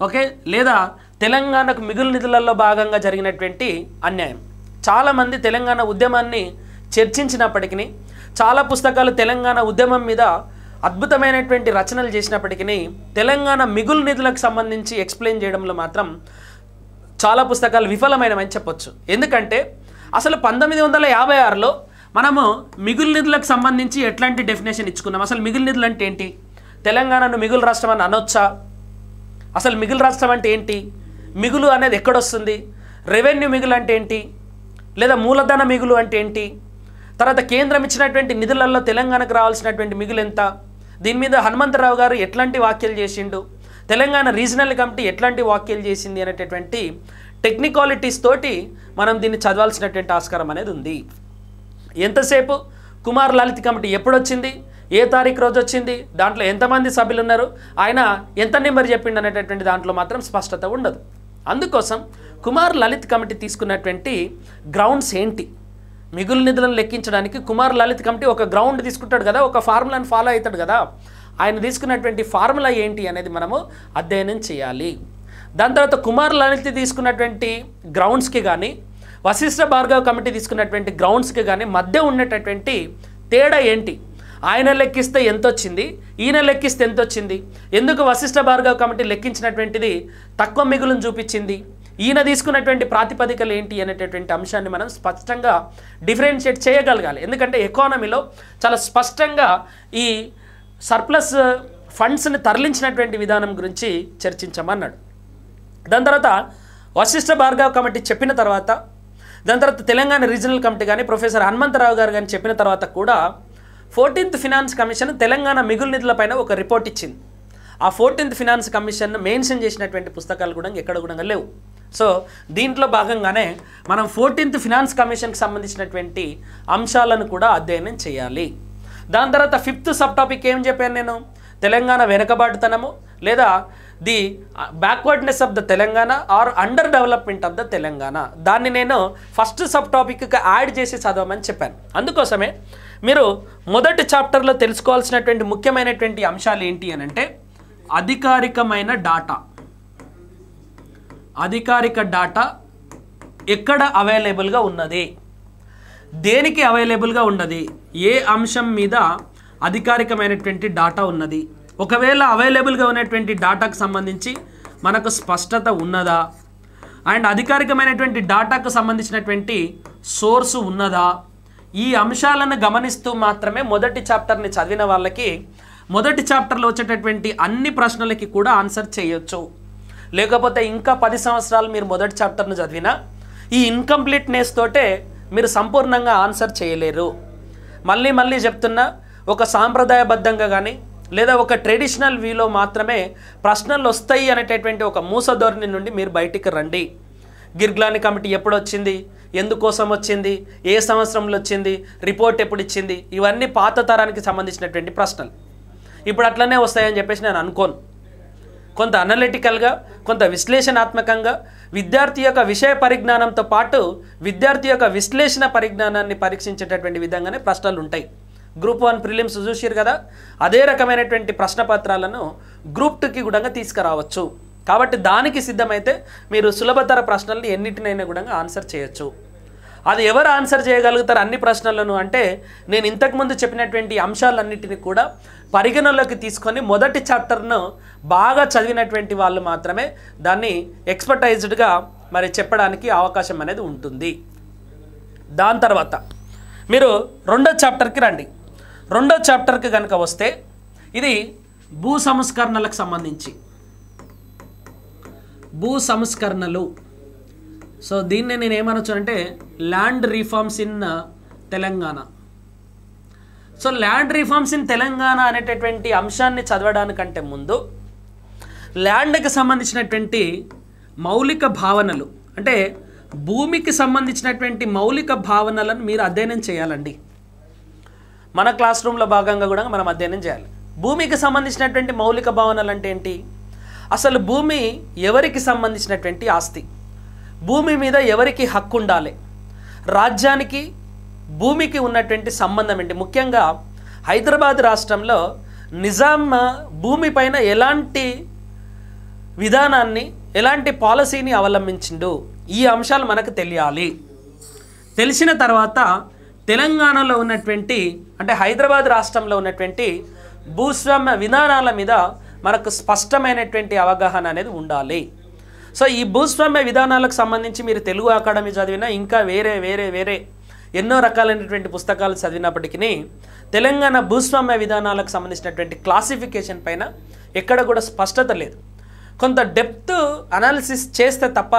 ఓకే లేదా తెలంగాణకు మిగులు నిధులలో భాగంగా జరిగినటువంటి అన్యాయం చాలామంది తెలంగాణ ఉద్యమాన్ని చర్చించినప్పటికీ చాలా పుస్తకాలు తెలంగాణ ఉద్యమం మీద అద్భుతమైనటువంటి రచనలు చేసినప్పటికీ తెలంగాణ మిగులు నిధులకు సంబంధించి ఎక్స్ప్లెయిన్ చేయడంలో మాత్రం చాలా పుస్తకాలు విఫలమైనవని చెప్పొచ్చు ఎందుకంటే అసలు పంతొమ్మిది వందల యాభై ఆరులో మనము మిగులు నిధులకు సంబంధించి ఎట్లాంటి డెఫినేషన్ ఇచ్చుకున్నాం అసలు మిగులు నిధులు అంటే ఏంటి తెలంగాణను మిగులు రాష్ట్రం అని అనొచ్చా అసలు మిగులు రాష్ట్రం అంటే ఏంటి మిగులు అనేది ఎక్కడొస్తుంది రెవెన్యూ మిగులు అంటే ఏంటి లేదా మూలధన మిగులు అంటే ఏంటి తర్వాత కేంద్రం ఇచ్చినటువంటి నిధులలో తెలంగాణకు రావాల్సినటువంటి మిగులు ఎంత దీని మీద హనుమంతరావు గారు ఎట్లాంటి వ్యాఖ్యలు చేసిండు తెలంగాణ రీజనల్ కమిటీ ఎట్లాంటి వ్యాఖ్యలు చేసింది అనేటటువంటి టెక్నికాలిటీస్ తోటి మనం దీన్ని చదవాల్సినటువంటి ఆస్కారం అనేది ఉంది ఎంతసేపు కుమార్ లలిత్ కమిటీ ఎప్పుడు వచ్చింది ఏ తారీఖు రోజు వచ్చింది దాంట్లో ఎంతమంది సభ్యులు ఉన్నారు ఆయన ఎంత నెంబర్ చెప్పిండు అనేటటువంటి దాంట్లో మాత్రం స్పష్టత ఉండదు అందుకోసం కుమార్ లలిత్ కమిటీ తీసుకున్నటువంటి గ్రౌండ్స్ ఏంటి మిగులు నిధులను లెక్కించడానికి కుమార్ లలిత్ కమిటీ ఒక గ్రౌండ్ తీసుకుంటాడు కదా ఒక ఫార్ములాను ఫాలో అవుతాడు కదా ఆయన తీసుకున్నటువంటి ఫార్ములా ఏంటి అనేది మనము అధ్యయనం చేయాలి దాని తర్వాత కుమార్ లలిత్ తీసుకున్నటువంటి గ్రౌండ్స్కి కానీ వశిష్ఠ భార్గవ్ కమిటీ తీసుకున్నటువంటి గ్రౌండ్స్కి కానీ మధ్య ఉన్నటువంటి తేడా ఏంటి ఆయన లెక్కిస్తే ఎంత వచ్చింది ఈయన లెక్కిస్తే ఎంత వచ్చింది ఎందుకు వశిష్ఠ భార్గవ్ కమిటీ లెక్కించినటువంటిది తక్కువ మిగులును చూపించింది ఈయన తీసుకున్నటువంటి ప్రాతిపదికలు ఏంటి అనేటటువంటి అంశాన్ని మనం స్పష్టంగా డిఫరెన్షియేట్ చేయగలగాలి ఎందుకంటే ఎకానమీలో చాలా స్పష్టంగా ఈ సర్ప్లస్ ఫండ్స్ని తరలించినటువంటి విధానం గురించి చర్చించమన్నాడు దాని తర్వాత వశిష్ఠ భార్గవ్ కమిటీ చెప్పిన తర్వాత దాని తర్వాత తెలంగాణ రీజనల్ కమిటీ కానీ ప్రొఫెసర్ హనుమంతరావు గారు కానీ చెప్పిన తర్వాత కూడా ఫోర్టీన్త్ ఫినాన్స్ కమిషన్ తెలంగాణ మిగులు నిధులపైన ఒక రిపోర్ట్ ఇచ్చింది ఆ ఫోర్టీన్త్ ఫినాన్స్ కమిషన్ మెన్షన్ చేసినటువంటి పుస్తకాలు కూడా ఎక్కడ కూడా లేవు సో దీంట్లో భాగంగానే మనం ఫోర్టీన్త్ ఫినాన్స్ కమిషన్కి సంబంధించినటువంటి అంశాలను కూడా అధ్యయనం చేయాలి దాని తర్వాత ఫిఫ్త్ సబ్ టాపిక్ ఏం చెప్పాను నేను తెలంగాణ వెనుకబాటుతనము లేదా the backwardness of the Telangana or under development of the Telangana దాన్ని నేను ఫస్ట్ సబ్ టాపిక్కి యాడ్ చేసి చదవమని చెప్పాను అందుకోసమే మీరు మొదటి చాప్టర్లో తెలుసుకోవాల్సినటువంటి ముఖ్యమైనటువంటి అంశాలు ఏంటి అని అంటే అధికారికమైన డాటా అధికారిక డాటా ఎక్కడ అవైలబుల్గా ఉన్నది దేనికి అవైలబుల్గా ఉన్నది ఏ అంశం మీద అధికారికమైనటువంటి డాటా ఉన్నది ఒకవేళ అవైలబుల్గా ఉన్నటువంటి డాటాకు సంబంధించి మనకు స్పష్టత ఉన్నదా అండ్ అధికారికమైనటువంటి డాటాకు సంబంధించినటువంటి సోర్సు ఉన్నదా ఈ అంశాలను గమనిస్తూ మాత్రమే మొదటి చాప్టర్ని చదివిన వాళ్ళకి మొదటి చాప్టర్లో వచ్చేటటువంటి అన్ని ప్రశ్నలకి కూడా ఆన్సర్ చేయొచ్చు లేకపోతే ఇంకా పది సంవత్సరాలు మీరు మొదటి చాప్టర్ను చదివినా ఈ ఇన్కంప్లీట్నెస్ తోటే మీరు సంపూర్ణంగా ఆన్సర్ చేయలేరు మళ్ళీ మళ్ళీ చెప్తున్నా ఒక సాంప్రదాయబద్ధంగా కానీ లేదా ఒక ట్రెడిషనల్ వ్యూలో మాత్రమే ప్రశ్నలు వస్తాయి అనేటటువంటి ఒక మూస ధోరణి నుండి మీరు బయటికి రండి గిర్గ్లాని కమిటీ ఎప్పుడు వచ్చింది ఎందుకోసం వచ్చింది ఏ సంవత్సరంలో వచ్చింది రిపోర్ట్ ఎప్పుడు ఇచ్చింది ఇవన్నీ పాత తరానికి సంబంధించినటువంటి ప్రశ్నలు ఇప్పుడు అట్లనే వస్తాయని చెప్పేసి నేను అనుకోను కొంత అనలిటికల్గా కొంత విశ్లేషణాత్మకంగా విద్యార్థి యొక్క విషయ పరిజ్ఞానంతో పాటు విద్యార్థి యొక్క విశ్లేషణ పరిజ్ఞానాన్ని పరీక్షించేటటువంటి విధంగానే ప్రశ్నలు ఉంటాయి గ్రూప్ వన్ ప్రిలిమ్స్ చూసిరు కదా అదే రకమైనటువంటి ప్రశ్నపత్రాలను గ్రూప్ టూకి కూడా తీసుకురావచ్చు కాబట్టి దానికి సిద్ధమైతే మీరు సులభతర ప్రశ్నల్ని ఎన్నిటినైనా కూడా ఆన్సర్ చేయొచ్చు అది ఎవరు ఆన్సర్ చేయగలుగుతారు అన్ని ప్రశ్నలను అంటే నేను ఇంతకుముందు చెప్పినటువంటి అంశాలన్నింటినీ కూడా పరిగణలోకి తీసుకొని మొదటి చాప్టర్ను బాగా చదివినటువంటి వాళ్ళు మాత్రమే దాన్ని ఎక్స్పర్టైజ్డ్గా మరి చెప్పడానికి అవకాశం అనేది ఉంటుంది దాని తర్వాత మీరు రెండో చాప్టర్కి రండి రెండో చాప్టర్కి కనుక వస్తే ఇది భూ సంస్కరణలకు సంబంధించి భూ సంస్కరణలు సో దీన్నే నేను ఏమనొచ్చు అంటే land reforms in Telangana so land reforms in Telangana అనేటటువంటి అంశాన్ని చదవడానికంటే ముందు ల్యాండ్కి సంబంధించినటువంటి మౌలిక భావనలు అంటే భూమికి సంబంధించినటువంటి మౌలిక భావనలను మీరు అధ్యయనం చేయాలండి మన క్లాస్ రూమ్లో భాగంగా కూడా మనం అధ్యయనం చేయాలి భూమికి సంబంధించినటువంటి మౌలిక భావనలు అంటే ఏంటి అసలు భూమి ఎవరికి సంబంధించినటువంటి ఆస్తి భూమి మీద ఎవరికి హక్కు ఉండాలి రాజ్యానికి భూమికి ఉన్నటువంటి సంబంధం ఏంటి ముఖ్యంగా హైదరాబాద్ రాష్ట్రంలో నిజాం భూమిపైన ఎలాంటి విధానాన్ని ఎలాంటి పాలసీని అవలంబించిండు ఈ అంశాలు మనకు తెలియాలి తెలిసిన తర్వాత తెలంగాణలో ఉన్నటువంటి అంటే హైదరాబాద్ రాష్ట్రంలో ఉన్నటువంటి భూస్వామ్య విధానాల మీద మనకు స్పష్టమైనటువంటి అవగాహన అనేది ఉండాలి సో ఈ భూస్వామ్య విధానాలకు సంబంధించి మీరు తెలుగు అకాడమీ చదివినా ఇంకా వేరే వేరే వేరే ఎన్నో రకాలైనటువంటి పుస్తకాలు చదివినప్పటికీ తెలంగాణ భూస్వామ్య విధానాలకు సంబంధించినటువంటి క్లాసిఫికేషన్ పైన ఎక్కడ కూడా స్పష్టత లేదు కొంత డెప్త్ అనాలిసిస్ చేస్తే తప్ప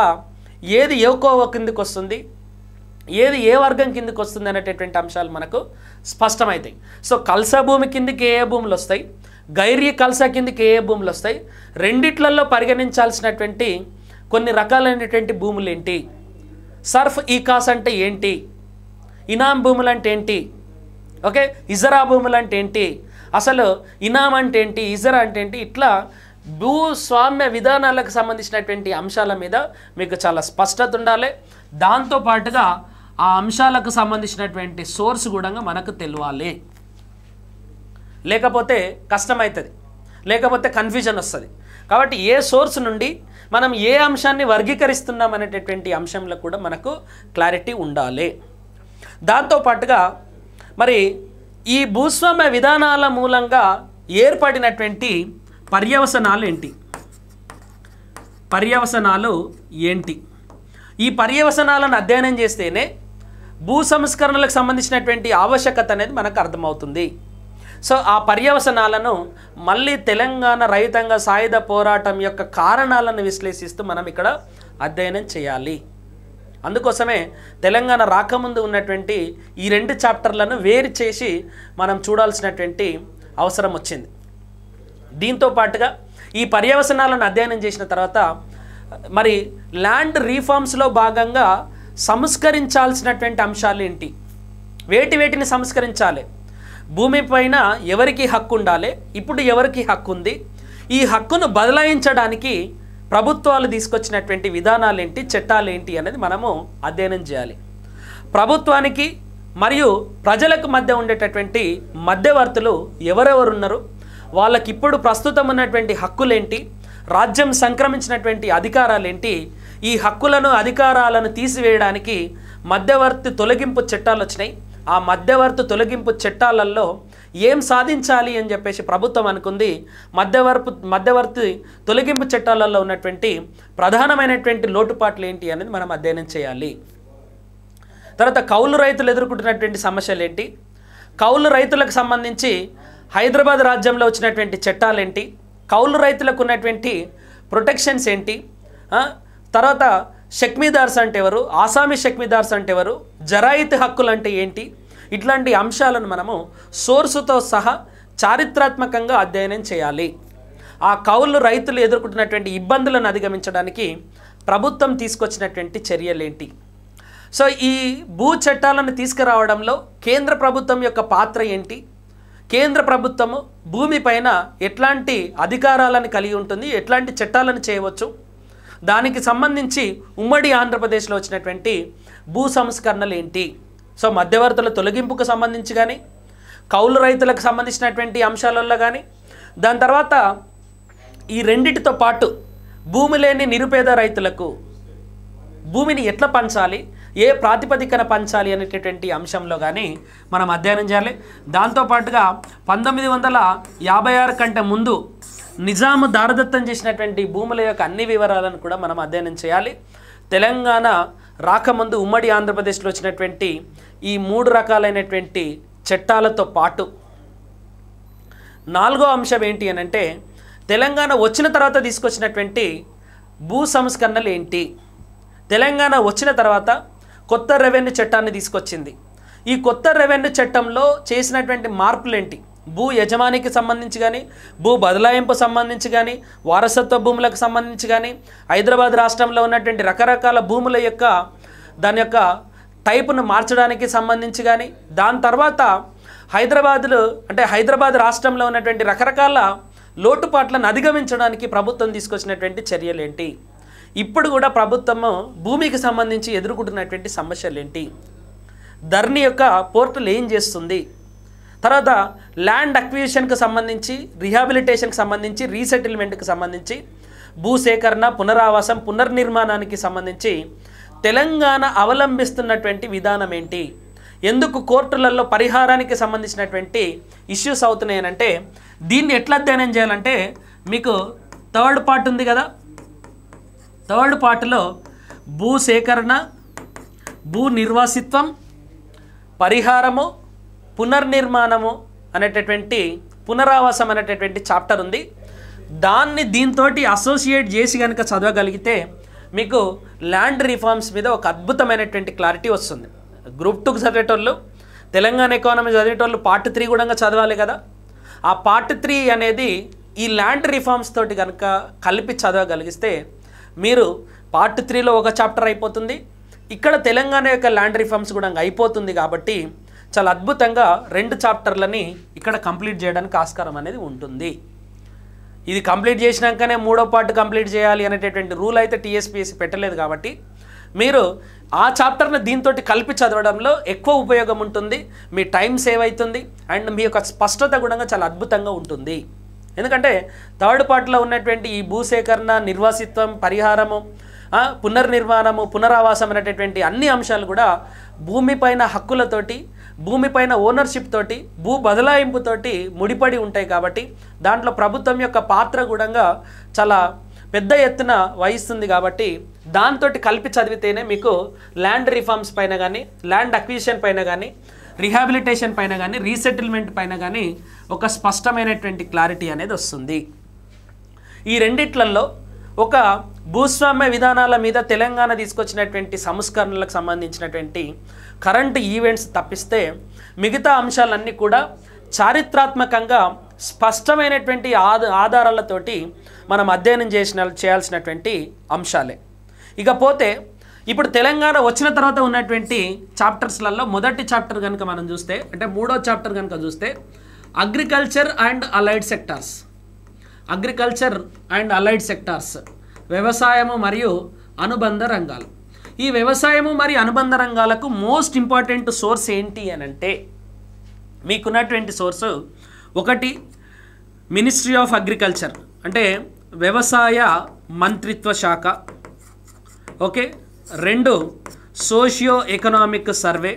ఏది ఏకోవ కిందకు వస్తుంది ఏది ఏ వర్గం కిందకు వస్తుంది అనేటటువంటి అంశాలు మనకు స్పష్టమవుతాయి సో కల్సా భూమి కిందకి ఏ భూములు వస్తాయి గైర్య కల్సా కిందకి ఏ భూములు వస్తాయి రెండిట్లలో పరిగణించాల్సినటువంటి కొన్ని రకాలైనటువంటి భూములు ఏంటి సర్ఫ్ ఈకాస్ అంటే ఏంటి ఇనాం భూములు అంటే ఏంటి ఓకే ఇజరా భూములు అంటే ఏంటి అసలు ఇనాం అంటే ఏంటి ఇజరా అంటే ఏంటి ఇట్లా భూస్వామ్య విధానాలకు సంబంధించినటువంటి అంశాల మీద మీకు చాలా స్పష్టత ఉండాలి దాంతోపాటుగా ఆ అంశాలకు సంబంధించినటువంటి సోర్స్ కూడా మనకు తెలియాలి లేకపోతే కష్టమవుతుంది లేకపోతే కన్ఫ్యూజన్ వస్తుంది కాబట్టి ఏ సోర్స్ నుండి మనం ఏ అంశాన్ని వర్గీకరిస్తున్నాం అనేటటువంటి అంశంలో కూడా మనకు క్లారిటీ ఉండాలి దాంతోపాటుగా మరి ఈ భూస్వామ్య విధానాల మూలంగా ఏర్పడినటువంటి పర్యవసనాలు ఏంటి పర్యవసనాలు ఏంటి ఈ పర్యవసనాలను అధ్యయనం చేస్తేనే భూ సంస్కరణలకు సంబంధించినటువంటి ఆవశ్యకత అనేది మనకు అర్థమవుతుంది సో ఆ పర్యవసనాలను మళ్ళీ తెలంగాణ రైతాంగ సాయుధ పోరాటం యొక్క కారణాలను విశ్లేషిస్తూ మనం ఇక్కడ అధ్యయనం చేయాలి అందుకోసమే తెలంగాణ రాకముందు ఉన్నటువంటి ఈ రెండు చాప్టర్లను వేరు చేసి మనం చూడాల్సినటువంటి అవసరం వచ్చింది దీంతో పాటుగా ఈ పర్యవసనాలను అధ్యయనం చేసిన తర్వాత మరి ల్యాండ్ రీఫార్మ్స్లో భాగంగా సంస్కరించాల్సినటువంటి అంశాలు ఏంటి వేటి వేటిని సంస్కరించాలి భూమిపైన ఎవరికి హక్కు ఉండాలి ఇప్పుడు ఎవరికి హక్కు ఉంది ఈ హక్కును బదలాయించడానికి ప్రభుత్వాలు తీసుకొచ్చినటువంటి విధానాలు ఏంటి చట్టాలు ఏంటి అనేది మనము అధ్యయనం చేయాలి ప్రభుత్వానికి మరియు ప్రజలకు మధ్య ఉండేటటువంటి మధ్యవర్తులు ఎవరెవరు ఉన్నారు వాళ్ళకి ఇప్పుడు ప్రస్తుతం ఉన్నటువంటి హక్కులేంటి రాజ్యం సంక్రమించినటువంటి అధికారాలేంటి ఈ హక్కులను అధికారాలను తీసివేయడానికి మధ్యవర్తి తొలగింపు చట్టాలు వచ్చినాయి ఆ మధ్యవర్తి తొలగింపు చట్టాలలో ఏం సాధించాలి అని చెప్పేసి ప్రభుత్వం అనుకుంది మధ్యవర్పు మధ్యవర్తి తొలగింపు చట్టాలలో ఉన్నటువంటి ప్రధానమైనటువంటి లోటుపాట్లు ఏంటి అనేది మనం అధ్యయనం చేయాలి తర్వాత కౌలు రైతులు ఎదుర్కొంటున్నటువంటి సమస్యలు ఏంటి కౌలు రైతులకు సంబంధించి హైదరాబాద్ రాజ్యంలో వచ్చినటువంటి చట్టాలేంటి కౌలు రైతులకు ఉన్నటువంటి ప్రొటెక్షన్స్ ఏంటి తర్వాత షక్మీదార్స్ అంటే ఎవరు ఆసామి షక్మీదార్స్ అంటే ఎవరు జరాయిత్ హక్కులు అంటే ఏంటి ఇట్లాంటి అంశాలను మనము సోర్సుతో సహా చారిత్రాత్మకంగా అధ్యయనం చేయాలి ఆ కౌలు రైతులు ఎదుర్కొంటున్నటువంటి ఇబ్బందులను అధిగమించడానికి ప్రభుత్వం తీసుకొచ్చినటువంటి చర్యలేంటి సో ఈ భూ చట్టాలను తీసుకురావడంలో కేంద్ర ప్రభుత్వం యొక్క పాత్ర ఏంటి కేంద్ర ప్రభుత్వము భూమిపైన ఎట్లాంటి అధికారాలను కలిగి ఉంటుంది ఎట్లాంటి చట్టాలను చేయవచ్చు దానికి సంబంధించి ఉమ్మడి ఆంధ్రప్రదేశ్లో వచ్చినటువంటి భూ సంస్కరణలు ఏంటి సో మధ్యవర్తుల తొలగింపుకు సంబంధించి కానీ కౌలు రైతులకు సంబంధించినటువంటి అంశాలలో కానీ దాని తర్వాత ఈ రెండిటితో పాటు భూమి లేని నిరుపేద రైతులకు భూమిని ఎట్లా పంచాలి ఏ ప్రాతిపదికన పంచాలి అనేటటువంటి అంశంలో కానీ మనం అధ్యయనం చేయాలి దాంతోపాటుగా పంతొమ్మిది వందల యాభై ఆరు కంటే ముందు నిజాము దారదత్తం చేసినటువంటి భూముల యొక్క అన్ని వివరాలను కూడా మనం అధ్యయనం చేయాలి తెలంగాణ రాకముందు ఉమ్మడి ఆంధ్రప్రదేశ్లో వచ్చినటువంటి ఈ మూడు రకాలైనటువంటి చట్టాలతో పాటు నాలుగో అంశం ఏంటి అనంటే తెలంగాణ వచ్చిన తర్వాత తీసుకొచ్చినటువంటి భూ సంస్కరణలు ఏంటి తెలంగాణ వచ్చిన తర్వాత కొత్త రెవెన్యూ చట్టాన్ని తీసుకొచ్చింది ఈ కొత్త రెవెన్యూ చట్టంలో చేసినటువంటి మార్పులేంటి భూ యజమానికి సంబంధించి కానీ భూ బదలాయింపు సంబంధించి కానీ వారసత్వ భూములకు సంబంధించి కానీ హైదరాబాద్ రాష్ట్రంలో ఉన్నటువంటి రకరకాల భూముల యొక్క దాని యొక్క టైపును మార్చడానికి సంబంధించి కానీ దాని తర్వాత హైదరాబాద్లో అంటే హైదరాబాద్ రాష్ట్రంలో ఉన్నటువంటి రకరకాల లోటుపాట్లను అధిగమించడానికి ప్రభుత్వం తీసుకొచ్చినటువంటి చర్యలు ఏంటి ఇప్పుడు కూడా ప్రభుత్వము భూమికి సంబంధించి ఎదుర్కొంటున్నటువంటి సమస్యలు ఏంటి ధర్ని యొక్క పోర్టల్ ఏం చేస్తుంది తర్వాత ల్యాండ్ అక్విజిషన్కి సంబంధించి రిహాబిలిటేషన్కి సంబంధించి రీసెటిల్మెంట్కి సంబంధించి భూసేకరణ పునరావాసం పునర్నిర్మాణానికి సంబంధించి తెలంగాణ అవలంబిస్తున్నటువంటి విధానం ఏంటి ఎందుకు కోర్టులలో పరిహారానికి సంబంధించినటువంటి ఇష్యూస్ అవుతున్నాయనంటే దీన్ని ఎట్లా అధ్యయనం చేయాలంటే మీకు థర్డ్ పార్ట్ ఉంది కదా థర్డ్ పార్ట్లో భూ సేకరణ భూ నిర్వాసిత్వం పరిహారము పునర్నిర్మాణము అనేటటువంటి పునరావాసం అనేటటువంటి చాప్టర్ ఉంది దాన్ని దీంతో అసోసియేట్ చేసి కనుక చదవగలిగితే మీకు ల్యాండ్ రిఫార్మ్స్ మీద ఒక అద్భుతమైనటువంటి క్లారిటీ వస్తుంది గ్రూప్ టూకి చదివేటోళ్ళు తెలంగాణ ఎకానమీ చదివేటోళ్ళు పార్ట్ త్రీ కూడా చదవాలి కదా ఆ పార్ట్ త్రీ అనేది ఈ ల్యాండ్ రిఫార్మ్స్ తోటి కనుక కలిపి చదవగలిగిస్తే మీరు పార్ట్ త్రీలో ఒక చాప్టర్ అయిపోతుంది ఇక్కడ తెలంగాణ యొక్క ల్యాండ్ రిఫార్మ్స్ కూడా అయిపోతుంది కాబట్టి చాలా అద్భుతంగా రెండు చాప్టర్లని ఇక్కడ కంప్లీట్ చేయడానికి ఆస్కారం అనేది ఉంటుంది ఇది కంప్లీట్ చేసినాకనే మూడో పార్ట్ కంప్లీట్ చేయాలి అనేటటువంటి రూల్ అయితే టీఎస్పీఎస్సీ పెట్టలేదు కాబట్టి మీరు ఆ చాప్టర్ని దీంతో కలిపి చదవడంలో ఎక్కువ ఉపయోగం ఉంటుంది మీ టైం సేవ్ అవుతుంది అండ్ మీ యొక్క స్పష్టత కూడా చాలా అద్భుతంగా ఉంటుంది ఎందుకంటే థర్డ్ పార్ట్లో ఉన్నటువంటి ఈ భూసేకరణ నిర్వాసిత్వం పరిహారము పునర్నిర్మాణము పునరావాసం అనేటటువంటి అన్ని అంశాలు కూడా భూమిపైన హక్కులతోటి భూమిపైన ఓనర్షిప్ తోటి భూ బదలాయింపుతోటి ముడిపడి ఉంటాయి కాబట్టి దాంట్లో ప్రభుత్వం యొక్క పాత్ర కూడా చాలా పెద్ద ఎత్తున వహిస్తుంది కాబట్టి దాంతో కలిపి చదివితేనే మీకు ల్యాండ్ రిఫార్మ్స్ పైన కానీ ల్యాండ్ అక్విజిషన్ పైన కానీ రిహాబిలిటేషన్ పైన కానీ రీసెటిల్మెంట్ పైన కానీ ఒక స్పష్టమైనటువంటి క్లారిటీ అనేది వస్తుంది ఈ రెండిట్లలో ఒక భూస్వామ్య విధానాల మీద తెలంగాణ తీసుకొచ్చినటువంటి సంస్కరణలకు సంబంధించినటువంటి కరెంట్ ఈవెంట్స్ తప్పిస్తే మిగతా అంశాలన్నీ కూడా చారిత్రాత్మకంగా స్పష్టమైనటువంటి ఆధ ఆధారాలతోటి మనం అధ్యయనం చేసిన చేయాల్సినటువంటి అంశాలే ఇకపోతే ఇప్పుడు తెలంగాణ వచ్చిన తర్వాత ఉన్నటువంటి చాప్టర్స్లలో మొదటి చాప్టర్ కనుక మనం చూస్తే అంటే మూడో చాప్టర్ కనుక చూస్తే agriculture and allied sectors agriculture and allied sectors వ్యవసాయము మరియు అనుబంధ రంగాలు ఈ వ్యవసాయము మరియు అనుబంధ రంగాలకు మోస్ట్ ఇంపార్టెంట్ సోర్స్ ఏంటి అని అంటే మీకున్నటువంటి సోర్సు ఒకటి మినిస్ట్రీ ఆఫ్ అగ్రికల్చర్ అంటే వ్యవసాయ మంత్రిత్వ శాఖ ఓకే రెండు సోషియో ఎకనామిక్ సర్వే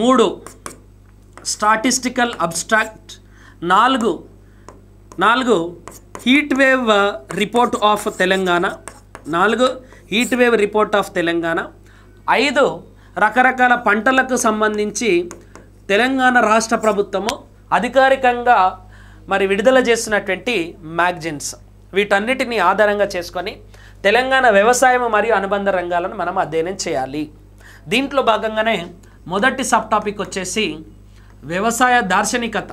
మూడు స్టాటిస్టికల్ అబ్స్ట్రాక్ట్ నాలుగు నాలుగు heat wave report of Telangana నాలుగు heat wave report of Telangana ఐదు రకరకాల పంటలకు సంబంధించి తెలంగాణ రాష్ట్ర ప్రభుత్వము అధికారికంగా మరి విడుదల చేసినటువంటి మ్యాగజైన్స్ వీటన్నిటిని ఆధారంగా చేసుకొని తెలంగాణ వ్యవసాయం మరియు అనుబంధ రంగాలను మనం అధ్యయనం చేయాలి దీంట్లో భాగంగానే మొదటి సబ్ టాపిక్ వచ్చేసి వ్యవసాయ దార్శనికత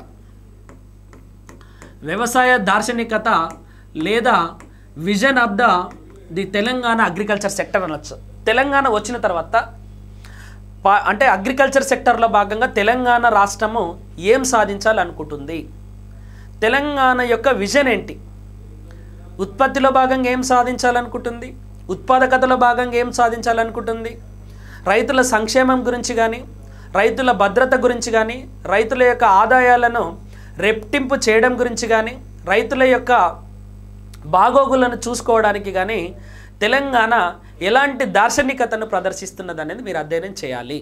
వ్యవసాయ దార్శనికత లేదా vision of the the Telangana agriculture sector అనొచ్చు తెలంగాణ వచ్చిన తర్వాత అంటే అగ్రికల్చర్ సెక్టర్లో భాగంగా తెలంగాణ రాష్ట్రము ఏం సాధించాలనుకుంటుంది తెలంగాణ యొక్క విజన్ ఏంటి ఉత్పత్తిలో భాగంగా ఏం సాధించాలనుకుంటుంది ఉత్పాదకతలో భాగంగా ఏం సాధించాలనుకుంటుంది రైతుల సంక్షేమం గురించి కానీ రైతుల భద్రత గురించి కానీ రైతుల యొక్క ఆదాయాలను రెప్టింపు చేయడం గురించి కానీ రైతుల యొక్క బాగోగులను చూసుకోవడానికి కానీ తెలంగాణ ఎలాంటి దార్శనికతను ప్రదర్శిస్తున్నది అనేది మీరు అధ్యయనం చేయాలి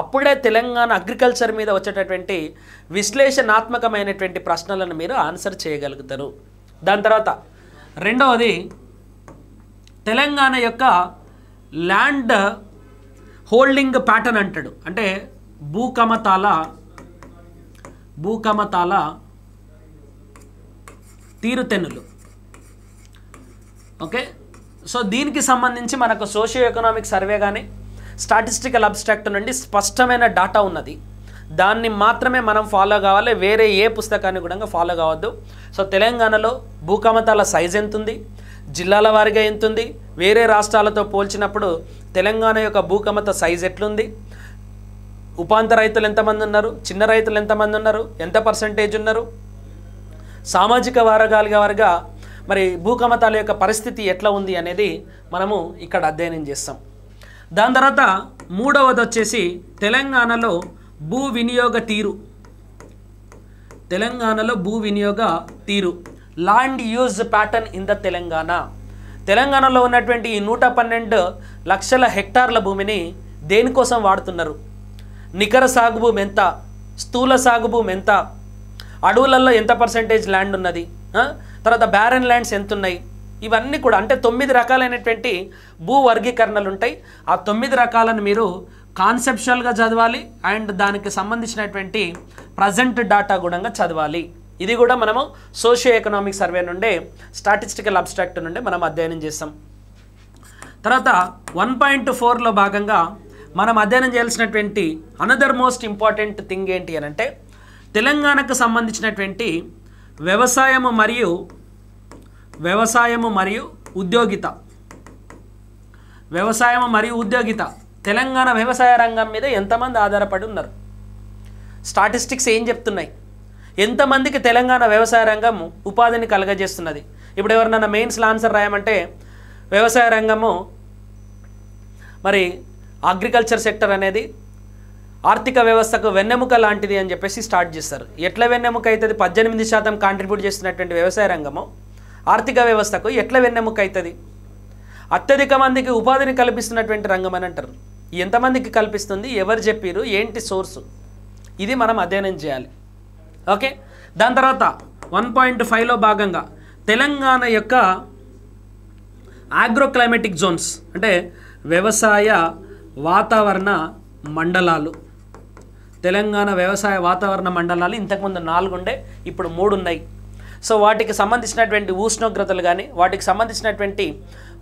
అప్పుడే తెలంగాణ అగ్రికల్చర్ మీద వచ్చేటటువంటి విశ్లేషణాత్మకమైనటువంటి ప్రశ్నలను మీరు ఆన్సర్ చేయగలుగుతారు దాని తర్వాత రెండవది తెలంగాణ యొక్క ల్యాండ్ హోల్డింగ్ ప్యాటర్న్ అంటాడు అంటే భూకమతాల భూకమతాల తీరుతెన్నులు ఓకే సో దీనికి సంబంధించి మనకు సోషియో ఎకనామిక్ సర్వే కానీ స్టాటిస్టికల్ అబ్స్ట్రాక్ట్ నుండి స్పష్టమైన డాటా ఉన్నది దాన్ని మాత్రమే మనం ఫాలో కావాలి వేరే ఏ పుస్తకాన్ని కూడా ఫాలో కావద్దు సో తెలంగాణలో భూకమతాల సైజ్ ఎంత ఉంది జిల్లాల వారిగా ఎంతుంది వేరే రాష్ట్రాలతో పోల్చినప్పుడు తెలంగాణ యొక్క భూకమత సైజ్ ఎట్లుంది ఉపాంత రైతులు ఎంతమంది ఉన్నారు చిన్న రైతులు ఎంతమంది ఉన్నారు ఎంత పర్సంటేజ్ ఉన్నారు సామాజిక వర్గాలుగా వారుగా మరి భూకమతాల యొక్క పరిస్థితి ఎట్లా ఉంది అనేది మనము ఇక్కడ అధ్యయనం చేస్తాం దాని తర్వాత మూడవది వచ్చేసి తెలంగాణలో భూ వినియోగ తీరు తెలంగాణలో భూ వినియోగ తీరు land use pattern in the Telangana తెలంగాణలో ఉన్నటువంటి ఈ నూట పన్నెండు లక్షల హెక్టార్ల భూమిని దేనికోసం వాడుతున్నారు నికర సాగు భూమి ఎంత స్థూల సాగు భూమి ఎంత అడవులలో ఎంత పర్సంటేజ్ ల్యాండ్ ఉన్నది తర్వాత బ్యారన్ ల్యాండ్స్ ఎంత ఉన్నాయి ఇవన్నీ కూడా అంటే తొమ్మిది రకాలైనటువంటి భూ వర్గీకరణలు ఉంటాయి ఆ తొమ్మిది రకాలను మీరు కాన్సెప్షువల్గా చదవాలి అండ్ దానికి సంబంధించినటువంటి ప్రజెంట్ డాటా గుణంగా చదవాలి ఇది కూడా మనము సోషియో ఎకనామిక్ సర్వే నుండే స్టాటిస్టికల్ అబ్స్ట్రాక్ట్ నుండే మనం అధ్యయనం చేస్తాం తర్వాత వన్ పాయింట్ ఫోర్లో భాగంగా మనం అధ్యయనం చేయాల్సినటువంటి అనదర్ మోస్ట్ ఇంపార్టెంట్ థింగ్ ఏంటి అని అంటే తెలంగాణకు సంబంధించినటువంటి వ్యవసాయము మరియు వ్యవసాయము మరియు ఉద్యోగిత వ్యవసాయము మరియు ఉద్యోగిత తెలంగాణ వ్యవసాయ రంగం మీద ఎంతమంది ఆధారపడి ఉన్నారు స్టాటిస్టిక్స్ ఏం చెప్తున్నాయి ఎంతమందికి తెలంగాణ వ్యవసాయ రంగం ఉపాధిని కలగజేస్తున్నది ఇప్పుడు ఎవరినన్నా మెయిన్స్లో ఆన్సర్ రాయమంటే వ్యవసాయ రంగము మరి అగ్రికల్చర్ సెక్టర్ అనేది ఆర్థిక వ్యవస్థకు వెన్నెముక లాంటిది అని చెప్పేసి స్టార్ట్ చేస్తారు ఎట్ల వెన్నెముక అవుతుంది పద్దెనిమిది శాతం కాంట్రిబ్యూట్ చేస్తున్నటువంటి వ్యవసాయ రంగము ఆర్థిక వ్యవస్థకు ఎట్ల వెన్నెముక అవుతుంది అత్యధిక మందికి ఉపాధిని కల్పిస్తున్నటువంటి రంగం అని అంటారు ఎంతమందికి కల్పిస్తుంది ఎవరు చెప్పారు ఏంటి సోర్సు ఇది మనం అధ్యయనం చేయాలి ఓకే దాని తర్వాత వన్ పాయింట్ ఫైవ్లో భాగంగా తెలంగాణ యొక్క ఆగ్రో క్లైమేటిక్ జోన్స్ అంటే వ్యవసాయ వాతావరణ మండలాలు తెలంగాణ వ్యవసాయ వాతావరణ మండలాలు ఇంతకుముందు నాలుగుండే ఇప్పుడు మూడు ఉన్నాయి సో వాటికి సంబంధించినటువంటి ఉష్ణోగ్రతలు కానీ వాటికి సంబంధించినటువంటి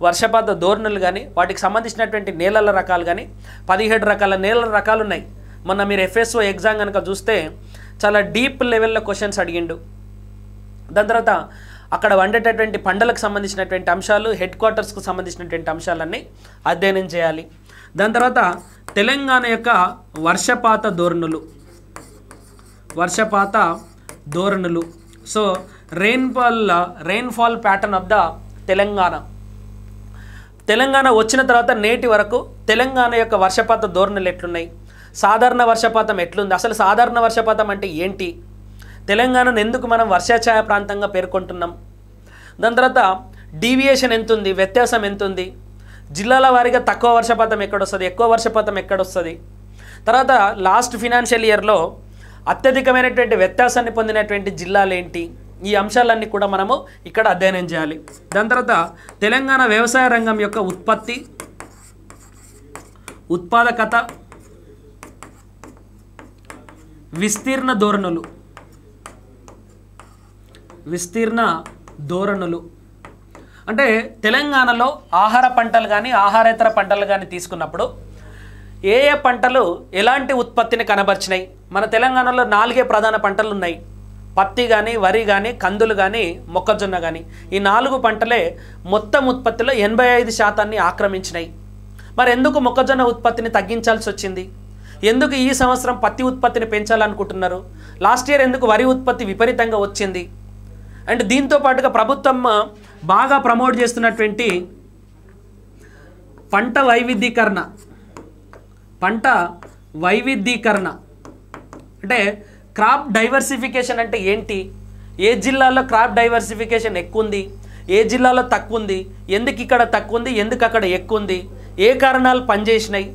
వర్షపాత ధోరణులు కానీ వాటికి సంబంధించినటువంటి నేలల రకాలు కానీ పదిహేడు రకాల నేలల రకాలు ఉన్నాయి మొన్న మీరు ఎఫ్ఎస్ఓ ఎగ్జామ్ కనుక చూస్తే చాలా డీప్ లెవెల్లో క్వశ్చన్స్ అడిగిండు దాని తర్వాత అక్కడ వండేటటువంటి పంటలకు సంబంధించినటువంటి అంశాలు హెడ్ క్వార్టర్స్కు సంబంధించినటువంటి అంశాలన్నీ అధ్యయనం చేయాలి దాని తర్వాత తెలంగాణ యొక్క వర్షపాత ధోరణులు వర్షపాత ధోరణులు so rainfall rainfall pattern of the Telangana Telangana వచ్చిన తర్వాత నేటి వరకు తెలంగాణ యొక్క వర్షపాత ధోరణులు ఎట్లున్నాయి సాధారణ వర్షపాతం ఎట్లుంది అసలు సాధారణ వర్షపాతం అంటే ఏంటి తెలంగాణను ఎందుకు మనం వర్షాఛాయ ప్రాంతంగా పేర్కొంటున్నాం దాని తర్వాత డీవియేషన్ ఎంతుంది వ్యత్యాసం ఎంతుంది జిల్లాల వారీగా తక్కువ వర్షపాతం ఎక్కడొస్తుంది ఎక్కువ వర్షపాతం ఎక్కడొస్తుంది తర్వాత లాస్ట్ ఫినాన్షియల్ ఇయర్లో అత్యధికమైనటువంటి వ్యత్యాసాన్ని పొందినటువంటి జిల్లాలు ఏంటి ఈ అంశాలన్నీ కూడా మనము ఇక్కడ అధ్యయనం చేయాలి దాని తర్వాత తెలంగాణ వ్యవసాయ రంగం యొక్క ఉత్పత్తి ఉత్పాదకత విస్తీర్ణ ధోరణులు విస్తీర్ణ ధోరణులు అంటే తెలంగాణలో ఆహార పంటలు కానీ ఆహారేతర పంటలు కానీ తీసుకున్నప్పుడు ఏ ఏ పంటలు ఎలాంటి ఉత్పత్తిని కనబరిచినాయి మన తెలంగాణలో నాలుగే ప్రధాన పంటలు ఉన్నాయి పత్తి కానీ వరి కానీ కందులు కానీ మొక్కజొన్న కానీ ఈ నాలుగు పంటలే మొత్తం ఉత్పత్తిలో ఎనభై ఐదు శాతాన్ని ఆక్రమించినాయి మరి ఎందుకు మొక్కజొన్న ఉత్పత్తిని తగ్గించాల్సి వచ్చింది ఎందుకు ఈ సంవత్సరం పత్తి ఉత్పత్తిని పెంచాలనుకుంటున్నారు లాస్ట్ ఇయర్ ఎందుకు వరి ఉత్పత్తి విపరీతంగా వచ్చింది అండ్ దీంతో పాటుగా ప్రభుత్వం బాగా ప్రమోట్ చేస్తున్నటువంటి పంట వైవిధ్యీకరణ పంట వైవిధ్యీకరణ అంటే క్రాప్ డైవర్సిఫికేషన్ అంటే ఏంటి ఏ జిల్లాలో క్రాప్ డైవర్సిఫికేషన్ ఎక్కువ ఉంది ఏ జిల్లాలో తక్కువ ఉంది ఎందుకు ఇక్కడ తక్కువ ఉంది ఎందుకు అక్కడ ఎక్కువ ఉంది ఏ కారణాలు పనిచేసినాయి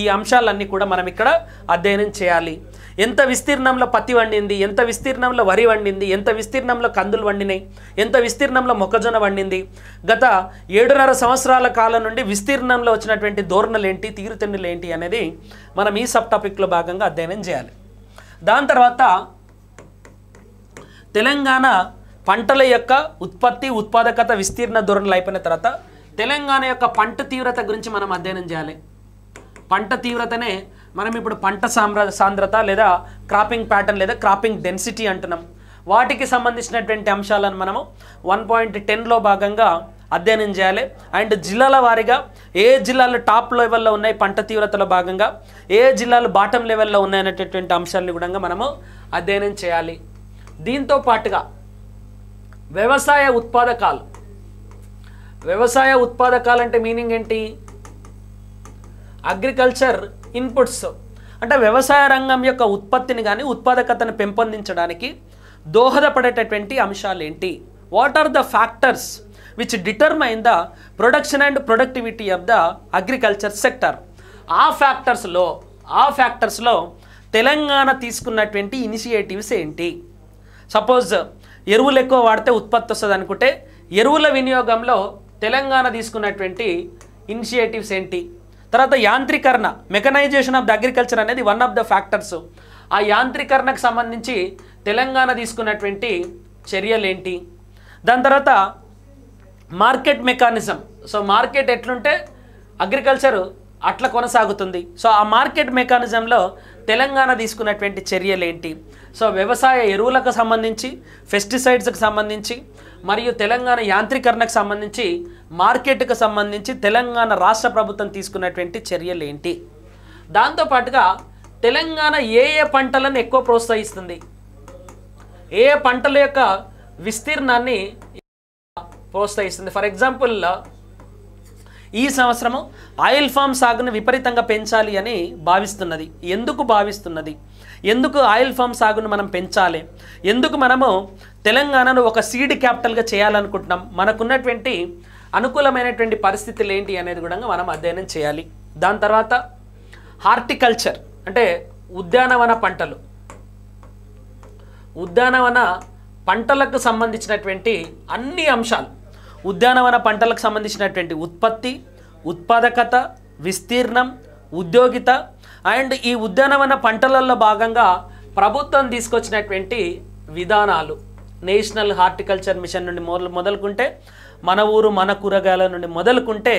ఈ అంశాలన్నీ కూడా మనం ఇక్కడ అధ్యయనం చేయాలి ఎంత విస్తీర్ణంలో పత్తి వండింది ఎంత విస్తీర్ణంలో వరి వండింది ఎంత విస్తీర్ణంలో కందులు వండినాయి ఎంత విస్తీర్ణంలో మొక్కజొన్న వండింది గత ఏడున్నర సంవత్సరాల కాలం నుండి విస్తీర్ణంలో వచ్చినటువంటి ఏంటి తీరుతెన్నులు ఏంటి అనేది మనం ఈ సబ్ టాపిక్లో భాగంగా అధ్యయనం చేయాలి దాని తర్వాత తెలంగాణ పంటల యొక్క ఉత్పత్తి ఉత్పాదకత విస్తీర్ణ ధోరణులు అయిపోయిన తర్వాత తెలంగాణ యొక్క పంట తీవ్రత గురించి మనం అధ్యయనం చేయాలి పంట తీవ్రతనే మనం ఇప్పుడు పంట సాంద్ర సాంద్రత లేదా క్రాపింగ్ ప్యాటర్న్ లేదా క్రాపింగ్ డెన్సిటీ అంటున్నాం వాటికి సంబంధించినటువంటి అంశాలను మనము వన్ పాయింట్ టెన్లో భాగంగా అధ్యయనం చేయాలి అండ్ జిల్లాల వారీగా ఏ జిల్లాలు టాప్ లెవెల్లో ఉన్నాయి పంట తీవ్రతలో భాగంగా ఏ జిల్లాలు బాటం లెవెల్లో ఉన్నాయనేటటువంటి అంశాలను కూడా మనము అధ్యయనం చేయాలి దీంతో పాటుగా వ్యవసాయ ఉత్పాదకాలు వ్యవసాయ ఉత్పాదకాలు అంటే మీనింగ్ ఏంటి అగ్రికల్చర్ ఇన్పుట్స్ అంటే వ్యవసాయ రంగం యొక్క ఉత్పత్తిని కానీ ఉత్పాదకతను పెంపొందించడానికి దోహదపడేటటువంటి అంశాలు ఏంటి what are the factors which determine the production and productivity of the agriculture sector ఆ ఫ్యాక్టర్స్లో ఆ ఫ్యాక్టర్స్లో తెలంగాణ తీసుకున్నటువంటి ఇనిషియేటివ్స్ ఏంటి సపోజ్ ఎరువులు ఎక్కువ వాడితే ఉత్పత్తి వస్తుంది అనుకుంటే ఎరువుల వినియోగంలో తెలంగాణ తీసుకున్నటువంటి ఇనిషియేటివ్స్ ఏంటి తర్వాత యాంత్రీకరణ మెకనైజేషన్ ఆఫ్ ద అగ్రికల్చర్ అనేది వన్ ఆఫ్ ద ఫ్యాక్టర్స్ ఆ యాంత్రీకరణకు సంబంధించి తెలంగాణ తీసుకున్నటువంటి చర్యలు ఏంటి దాని తర్వాత మార్కెట్ మెకానిజం సో మార్కెట్ ఎట్లుంటే అగ్రికల్చర్ అట్లా కొనసాగుతుంది సో ఆ మార్కెట్ మెకానిజంలో తెలంగాణ తీసుకున్నటువంటి చర్యలు ఏంటి సో వ్యవసాయ ఎరువులకు సంబంధించి పెస్టిసైడ్స్కి సంబంధించి మరియు తెలంగాణ యాంత్రీకరణకు సంబంధించి మార్కెట్కు సంబంధించి తెలంగాణ రాష్ట్ర ప్రభుత్వం తీసుకున్నటువంటి చర్యలు ఏంటి దాంతోపాటుగా తెలంగాణ ఏ ఏ పంటలను ఎక్కువ ప్రోత్సహిస్తుంది ఏ ఏ పంటల యొక్క విస్తీర్ణాన్ని ప్రోత్సహిస్తుంది ఫర్ ఎగ్జాంపుల్ ఈ సంవత్సరము ఆయిల్ ఫామ్ సాగును విపరీతంగా పెంచాలి అని భావిస్తున్నది ఎందుకు భావిస్తున్నది ఎందుకు ఆయిల్ ఫామ్ సాగును మనం పెంచాలి ఎందుకు మనము తెలంగాణను ఒక సీడ్ క్యాపిటల్గా చేయాలనుకుంటున్నాం మనకున్నటువంటి అనుకూలమైనటువంటి పరిస్థితులు ఏంటి అనేది కూడా మనం అధ్యయనం చేయాలి దాని తర్వాత హార్టికల్చర్ అంటే ఉద్యానవన పంటలు ఉద్యానవన పంటలకు సంబంధించినటువంటి అన్ని అంశాలు ఉద్యానవన పంటలకు సంబంధించినటువంటి ఉత్పత్తి ఉత్పాదకత విస్తీర్ణం ఉద్యోగిత అండ్ ఈ ఉద్యానవన పంటలలో భాగంగా ప్రభుత్వం తీసుకొచ్చినటువంటి విధానాలు నేషనల్ హార్టికల్చర్ మిషన్ నుండి మొదలు మొదలుకుంటే మన ఊరు మన కూరగాయల నుండి మొదలుకుంటే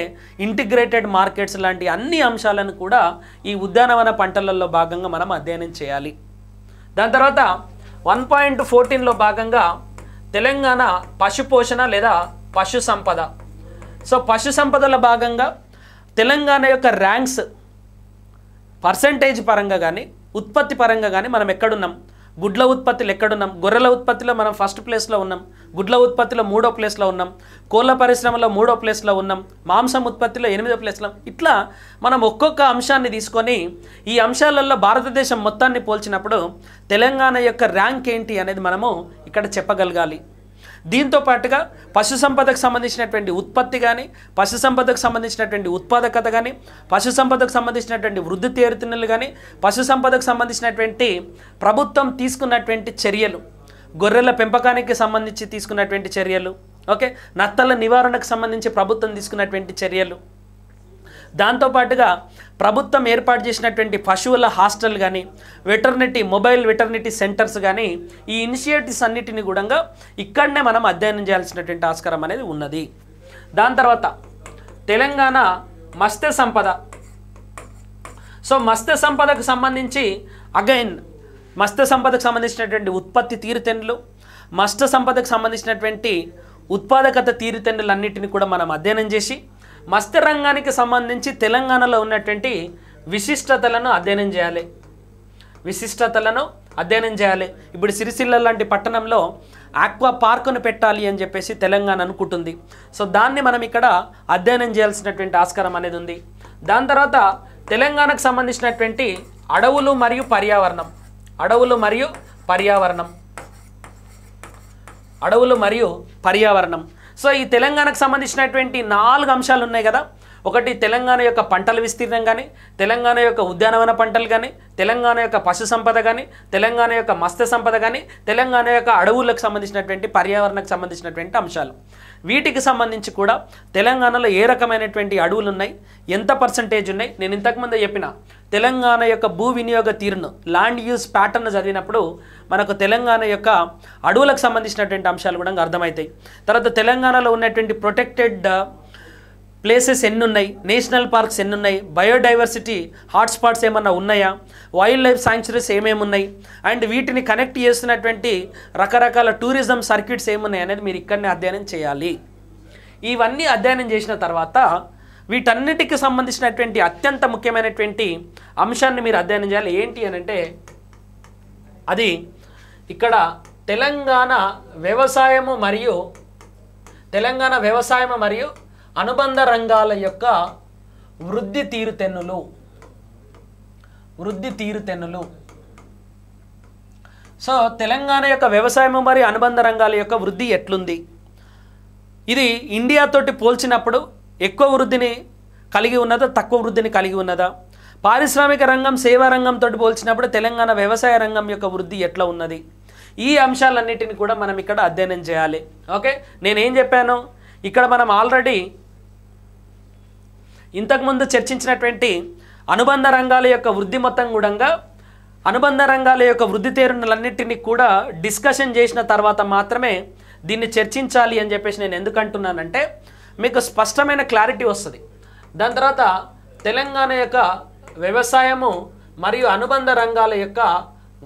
ఇంటిగ్రేటెడ్ మార్కెట్స్ లాంటి అన్ని అంశాలను కూడా ఈ ఉద్యానవన పంటలలో భాగంగా మనం అధ్యయనం చేయాలి దాని తర్వాత వన్ పాయింట్ ఫోర్టీన్లో భాగంగా తెలంగాణ పశు పోషణ లేదా పశు సంపద సో పశు సంపదల భాగంగా తెలంగాణ యొక్క ర్యాంక్స్ పర్సంటేజ్ పరంగా కానీ ఉత్పత్తి పరంగా కానీ మనం ఎక్కడున్నాం గుడ్ల ఉత్పత్తులు ఎక్కడున్నాం గొర్రెల ఉత్పత్తిలో మనం ఫస్ట్ ప్లేస్లో ఉన్నాం గుడ్ల ఉత్పత్తిలో మూడో ప్లేస్లో ఉన్నాం కోళ్ళ పరిశ్రమలో మూడో ప్లేస్లో ఉన్నాం మాంసం ఉత్పత్తిలో ఎనిమిదో ప్లేస్లో ఇట్లా మనం ఒక్కొక్క అంశాన్ని తీసుకొని ఈ అంశాలలో భారతదేశం మొత్తాన్ని పోల్చినప్పుడు తెలంగాణ యొక్క ర్యాంక్ ఏంటి అనేది మనము ఇక్కడ చెప్పగలగాలి దీంతో పాటుగా పశు సంపదకు సంబంధించినటువంటి ఉత్పత్తి కానీ పశు సంపదకు సంబంధించినటువంటి ఉత్పాదకత కానీ పశు సంపదకు సంబంధించినటువంటి వృద్ధి తీరుతున్నలు కానీ పశు సంపదకు సంబంధించినటువంటి ప్రభుత్వం తీసుకున్నటువంటి చర్యలు గొర్రెల పెంపకానికి సంబంధించి తీసుకున్నటువంటి చర్యలు ఓకే నత్తల నివారణకు సంబంధించి ప్రభుత్వం తీసుకున్నటువంటి చర్యలు దాంతోపాటుగా ప్రభుత్వం ఏర్పాటు చేసినటువంటి పశువుల హాస్టల్ కానీ వెటర్నిటీ మొబైల్ వెటర్నిటీ సెంటర్స్ కానీ ఈ ఇనిషియేటివ్స్ అన్నిటిని కూడా ఇక్కడనే మనం అధ్యయనం చేయాల్సినటువంటి ఆస్కారం అనేది ఉన్నది దాని తర్వాత తెలంగాణ మత్స్య సంపద సో మత్స్య సంపదకు సంబంధించి అగైన్ మత్స్య సంపదకు సంబంధించినటువంటి ఉత్పత్తి తీరుతెన్నులు మత్స్య సంపదకు సంబంధించినటువంటి ఉత్పాదకత తీరుతెన్నులన్నింటినీ కూడా మనం అధ్యయనం చేసి రంగానికి సంబంధించి తెలంగాణలో ఉన్నటువంటి విశిష్టతలను అధ్యయనం చేయాలి విశిష్టతలను అధ్యయనం చేయాలి ఇప్పుడు సిరిసిల్ల లాంటి పట్టణంలో ఆక్వా పార్కును పెట్టాలి అని చెప్పేసి తెలంగాణ అనుకుంటుంది సో దాన్ని మనం ఇక్కడ అధ్యయనం చేయాల్సినటువంటి ఆస్కారం అనేది ఉంది దాని తర్వాత తెలంగాణకు సంబంధించినటువంటి అడవులు మరియు పర్యావరణం అడవులు మరియు పర్యావరణం అడవులు మరియు పర్యావరణం సో ఈ తెలంగాణకు సంబంధించినటువంటి నాలుగు అంశాలు ఉన్నాయి కదా ఒకటి తెలంగాణ యొక్క పంటల విస్తీర్ణం కానీ తెలంగాణ యొక్క ఉద్యానవన పంటలు కానీ తెలంగాణ యొక్క పశు సంపద కానీ తెలంగాణ యొక్క మత్స్య సంపద కానీ తెలంగాణ యొక్క అడవులకు సంబంధించినటువంటి పర్యావరణకు సంబంధించినటువంటి అంశాలు వీటికి సంబంధించి కూడా తెలంగాణలో ఏ రకమైనటువంటి అడవులు ఉన్నాయి ఎంత పర్సంటేజ్ ఉన్నాయి నేను ఇంతకుముందే చెప్పిన తెలంగాణ యొక్క భూ వినియోగ తీరును ల్యాండ్ యూస్ ప్యాటర్న్ చదివినప్పుడు మనకు తెలంగాణ యొక్క అడవులకు సంబంధించినటువంటి అంశాలు కూడా అర్థమవుతాయి తర్వాత తెలంగాణలో ఉన్నటువంటి ప్రొటెక్టెడ్ ప్లేసెస్ ఎన్ని ఉన్నాయి నేషనల్ పార్క్స్ ఎన్ని ఉన్నాయి బయోడైవర్సిటీ హాట్స్పాట్స్ ఏమన్నా ఉన్నాయా వైల్డ్ లైఫ్ శాంక్చురీస్ ఏమేమి ఉన్నాయి అండ్ వీటిని కనెక్ట్ చేస్తున్నటువంటి రకరకాల టూరిజం సర్క్యూట్స్ ఏమున్నాయి అనేది మీరు ఇక్కడనే అధ్యయనం చేయాలి ఇవన్నీ అధ్యయనం చేసిన తర్వాత వీటన్నిటికి సంబంధించినటువంటి అత్యంత ముఖ్యమైనటువంటి అంశాన్ని మీరు అధ్యయనం చేయాలి ఏంటి అని అంటే అది ఇక్కడ తెలంగాణ వ్యవసాయము మరియు తెలంగాణ వ్యవసాయము మరియు అనుబంధ రంగాల యొక్క వృద్ధి తీరుతెన్నులు వృద్ధి తీరుతెన్నులు సో తెలంగాణ యొక్క వ్యవసాయం మరియు అనుబంధ రంగాల యొక్క వృద్ధి ఎట్లుంది ఇది ఇండియాతోటి పోల్చినప్పుడు ఎక్కువ వృద్ధిని కలిగి ఉన్నదా తక్కువ వృద్ధిని కలిగి ఉన్నదా పారిశ్రామిక రంగం సేవా రంగంతో పోల్చినప్పుడు తెలంగాణ వ్యవసాయ రంగం యొక్క వృద్ధి ఎట్లా ఉన్నది ఈ అంశాలన్నిటిని కూడా మనం ఇక్కడ అధ్యయనం చేయాలి ఓకే నేనేం చెప్పాను ఇక్కడ మనం ఆల్రెడీ ఇంతకుముందు చర్చించినటువంటి అనుబంధ రంగాల యొక్క వృద్ధి మొత్తం కూడా అనుబంధ రంగాల యొక్క వృద్ధి తేరులన్నింటినీ కూడా డిస్కషన్ చేసిన తర్వాత మాత్రమే దీన్ని చర్చించాలి అని చెప్పేసి నేను ఎందుకంటున్నానంటే మీకు స్పష్టమైన క్లారిటీ వస్తుంది దాని తర్వాత తెలంగాణ యొక్క వ్యవసాయము మరియు అనుబంధ రంగాల యొక్క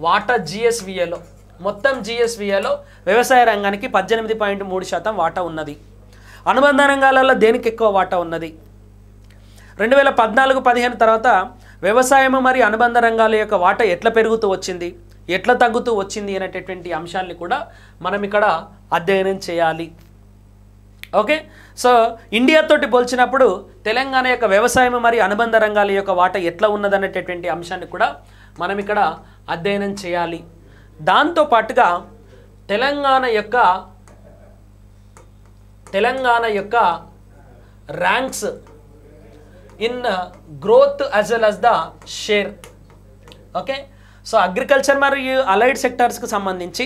వాటా జిఎస్విఏలో మొత్తం జిఎస్విఏలో వ్యవసాయ రంగానికి పద్దెనిమిది పాయింట్ మూడు శాతం వాటా ఉన్నది అనుబంధ రంగాలలో దేనికి ఎక్కువ వాటా ఉన్నది రెండు వేల పద్నాలుగు పదిహేను తర్వాత వ్యవసాయం మరియు అనుబంధ రంగాల యొక్క వాట ఎట్లా పెరుగుతూ వచ్చింది ఎట్లా తగ్గుతూ వచ్చింది అనేటటువంటి అంశాన్ని కూడా మనం ఇక్కడ అధ్యయనం చేయాలి ఓకే సో తోటి పోల్చినప్పుడు తెలంగాణ యొక్క వ్యవసాయం మరియు అనుబంధ రంగాల యొక్క వాట ఎట్లా ఉన్నదనేటటువంటి అంశాన్ని కూడా మనం ఇక్కడ అధ్యయనం చేయాలి దాంతోపాటుగా తెలంగాణ యొక్క తెలంగాణ యొక్క ranks in growth uh, growth well well the share okay so agriculture మరియు అలైడ్ సెక్టార్స్కి సంబంధించి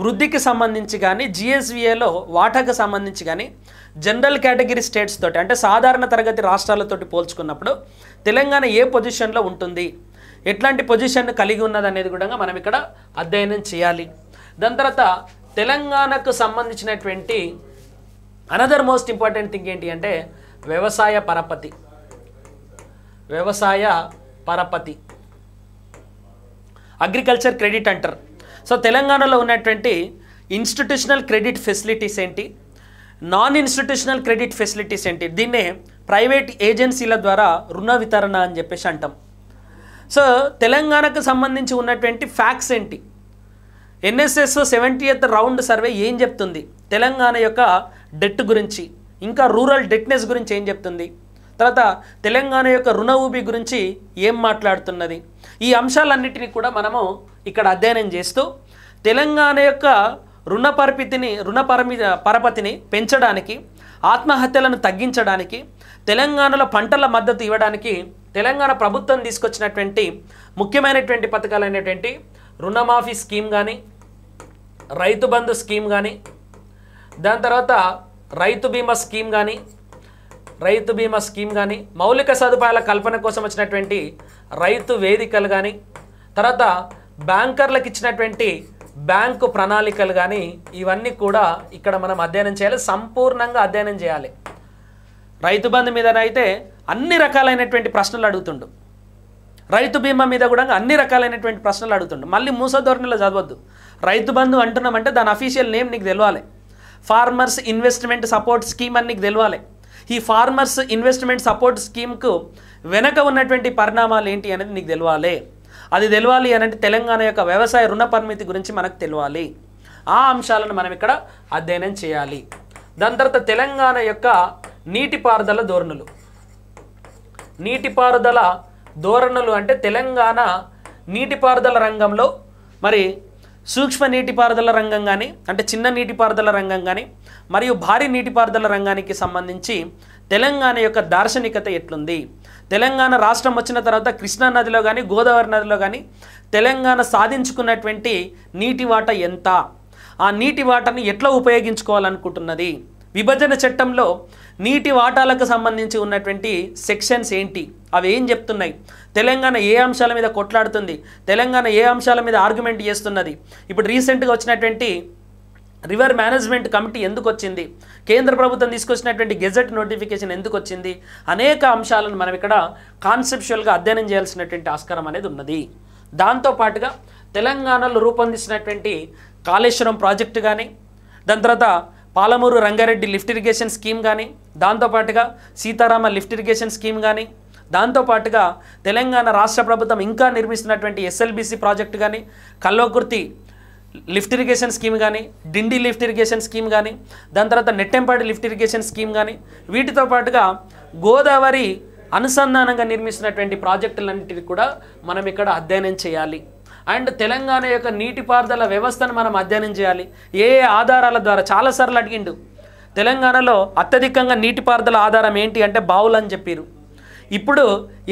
వృద్ధికి సంబంధించి కానీ జిఎస్విఏలో వాటాకు సంబంధించి కానీ జనరల్ కేటగిరీ స్టేట్స్ తోటి అంటే సాధారణ తరగతి రాష్ట్రాలతోటి పోల్చుకున్నప్పుడు తెలంగాణ ఏ పొజిషన్లో ఉంటుంది ఎట్లాంటి పొజిషన్ కలిగి ఉన్నది అనేది కూడా మనం ఇక్కడ అధ్యయనం చేయాలి దాని తర్వాత తెలంగాణకు సంబంధించినటువంటి అనదర్ మోస్ట్ ఇంపార్టెంట్ థింగ్ ఏంటి అంటే వ్యవసాయ పరపతి వ్యవసాయ పరపతి అగ్రికల్చర్ క్రెడిట్ అంటారు సో తెలంగాణలో ఉన్నటువంటి ఇన్స్టిట్యూషనల్ క్రెడిట్ ఫెసిలిటీస్ ఏంటి నాన్ ఇన్స్టిట్యూషనల్ క్రెడిట్ ఫెసిలిటీస్ ఏంటి దీన్నే ప్రైవేట్ ఏజెన్సీల ద్వారా రుణ వితరణ అని చెప్పేసి అంటాం సో తెలంగాణకు సంబంధించి ఉన్నటువంటి ఫ్యాక్స్ ఏంటి NSS seventy eighth round survey ఏం చెప్తుంది తెలంగాణ యొక్క డెట్ గురించి ఇంకా రూరల్ డెట్నెస్ గురించి ఏం చెప్తుంది తర్వాత తెలంగాణ యొక్క రుణ ఊబి గురించి ఏం మాట్లాడుతున్నది ఈ అంశాలన్నిటినీ కూడా మనము ఇక్కడ అధ్యయనం చేస్తూ తెలంగాణ యొక్క రుణ పరిమితిని రుణ పరమి పరపతిని పెంచడానికి ఆత్మహత్యలను తగ్గించడానికి తెలంగాణలో పంటల మద్దతు ఇవ్వడానికి తెలంగాణ ప్రభుత్వం తీసుకొచ్చినటువంటి ముఖ్యమైనటువంటి పథకాలు అనేటువంటి రుణమాఫీ స్కీమ్ కానీ రైతు బంధు స్కీమ్ కానీ దాని తర్వాత రైతు బీమా స్కీమ్ కానీ రైతు బీమా స్కీమ్ కానీ మౌలిక సదుపాయాల కల్పన కోసం వచ్చినటువంటి రైతు వేదికలు కానీ తర్వాత బ్యాంకర్లకు ఇచ్చినటువంటి బ్యాంకు ప్రణాళికలు కానీ ఇవన్నీ కూడా ఇక్కడ మనం అధ్యయనం చేయాలి సంపూర్ణంగా అధ్యయనం చేయాలి రైతు బంధు మీదనైతే అన్ని రకాలైనటువంటి ప్రశ్నలు అడుగుతుండు రైతు బీమా మీద కూడా అన్ని రకాలైనటువంటి ప్రశ్నలు అడుగుతుండు మళ్ళీ మూస ధోరణిలో చదవద్దు రైతు బంధు అంటున్నామంటే దాని అఫీషియల్ నేమ్ నీకు తెలవాలి ఫార్మర్స్ ఇన్వెస్ట్మెంట్ సపోర్ట్ స్కీమ్ అని నీకు తెలవాలి ఈ ఫార్మర్స్ ఇన్వెస్ట్మెంట్ సపోర్ట్ స్కీమ్కు వెనక ఉన్నటువంటి పరిణామాలు ఏంటి అనేది నీకు తెలియాలి అది తెలవాలి అనంటే తెలంగాణ యొక్క వ్యవసాయ రుణ పరిమితి గురించి మనకు తెలియాలి ఆ అంశాలను మనం ఇక్కడ అధ్యయనం చేయాలి దాని తర్వాత తెలంగాణ యొక్క నీటిపారుదల ధోరణులు నీటిపారుదల ధోరణులు అంటే తెలంగాణ నీటిపారుదల రంగంలో మరి సూక్ష్మ నీటిపారుదల రంగం కానీ అంటే చిన్న నీటిపారుదల రంగం కానీ మరియు భారీ నీటిపారుదల రంగానికి సంబంధించి తెలంగాణ యొక్క దార్శనికత ఎట్లుంది తెలంగాణ రాష్ట్రం వచ్చిన తర్వాత కృష్ణా నదిలో కానీ గోదావరి నదిలో కానీ తెలంగాణ సాధించుకున్నటువంటి నీటి వాట ఎంత ఆ నీటి వాటని ఎట్లా ఉపయోగించుకోవాలనుకుంటున్నది విభజన చట్టంలో నీటి వాటాలకు సంబంధించి ఉన్నటువంటి సెక్షన్స్ ఏంటి అవి ఏం చెప్తున్నాయి తెలంగాణ ఏ అంశాల మీద కొట్లాడుతుంది తెలంగాణ ఏ అంశాల మీద ఆర్గ్యుమెంట్ చేస్తున్నది ఇప్పుడు రీసెంట్గా వచ్చినటువంటి రివర్ మేనేజ్మెంట్ కమిటీ ఎందుకు వచ్చింది కేంద్ర ప్రభుత్వం తీసుకొచ్చినటువంటి గెజెట్ నోటిఫికేషన్ ఎందుకు వచ్చింది అనేక అంశాలను మనం ఇక్కడ కాన్సెప్షువల్గా అధ్యయనం చేయాల్సినటువంటి ఆస్కారం అనేది ఉన్నది దాంతోపాటుగా తెలంగాణలో రూపొందించినటువంటి కాళేశ్వరం ప్రాజెక్టు కానీ దాని తర్వాత Palamuru Rangareddy lift irrigation scheme కానీ దాంతోపాటుగా సీతారామ లిఫ్ట్ ఇరిగేషన్ స్కీమ్ కానీ దాంతోపాటుగా తెలంగాణ రాష్ట్ర ప్రభుత్వం ఇంకా నిర్మిస్తున్నటువంటి ఎస్ఎల్బీసీ ప్రాజెక్టు కానీ కల్లోకుర్తి లిఫ్ట్ ఇరిగేషన్ స్కీమ్ కానీ డిండి లిఫ్ట్ ఇరిగేషన్ స్కీమ్ కానీ దాని తర్వాత నెట్టెంపాటి లిఫ్ట్ ఇరిగేషన్ స్కీమ్ కానీ వీటితో పాటుగా గోదావరి అనుసంధానంగా నిర్మిస్తున్నటువంటి ప్రాజెక్టులన్నింటినీ కూడా మనం ఇక్కడ అధ్యయనం చేయాలి అండ్ తెలంగాణ యొక్క నీటిపారుదల వ్యవస్థను మనం అధ్యయనం చేయాలి ఏ ఆధారాల ద్వారా చాలాసార్లు అడిగిండు తెలంగాణలో అత్యధికంగా నీటిపారుదల ఆధారం ఏంటి అంటే బావులు అని చెప్పారు ఇప్పుడు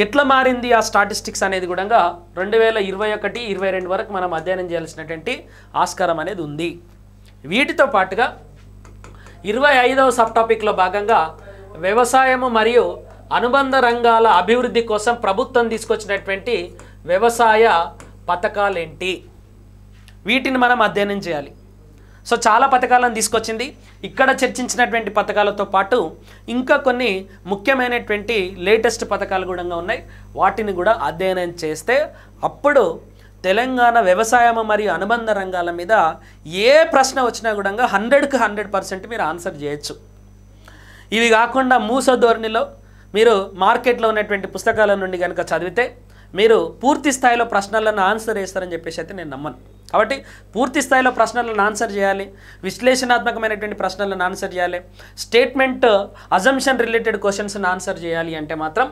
ఎట్లా మారింది ఆ స్టాటిస్టిక్స్ అనేది కూడా రెండు వేల ఇరవై ఒకటి ఇరవై రెండు వరకు మనం అధ్యయనం చేయాల్సినటువంటి ఆస్కారం అనేది ఉంది వీటితో పాటుగా ఇరవై ఐదవ సబ్ టాపిక్లో భాగంగా వ్యవసాయము మరియు అనుబంధ రంగాల అభివృద్ధి కోసం ప్రభుత్వం తీసుకొచ్చినటువంటి వ్యవసాయ పథకాలేంటి వీటిని మనం అధ్యయనం చేయాలి సో చాలా పథకాలను తీసుకొచ్చింది ఇక్కడ చర్చించినటువంటి పథకాలతో పాటు ఇంకా కొన్ని ముఖ్యమైనటువంటి లేటెస్ట్ పథకాలు కూడా ఉన్నాయి వాటిని కూడా అధ్యయనం చేస్తే అప్పుడు తెలంగాణ వ్యవసాయం మరియు అనుబంధ రంగాల మీద ఏ ప్రశ్న వచ్చినా కూడా హండ్రెడ్కి హండ్రెడ్ పర్సెంట్ మీరు ఆన్సర్ చేయొచ్చు ఇవి కాకుండా మూస ధోరణిలో మీరు మార్కెట్లో ఉన్నటువంటి పుస్తకాల నుండి కనుక చదివితే మీరు పూర్తి స్థాయిలో ప్రశ్నలను ఆన్సర్ చేస్తారని చెప్పేసి అయితే నేను నమ్మను కాబట్టి పూర్తి స్థాయిలో ప్రశ్నలను ఆన్సర్ చేయాలి విశ్లేషణాత్మకమైనటువంటి ప్రశ్నలను ఆన్సర్ చేయాలి స్టేట్మెంట్ అజంప్షన్ రిలేటెడ్ క్వశ్చన్స్ని ఆన్సర్ చేయాలి అంటే మాత్రం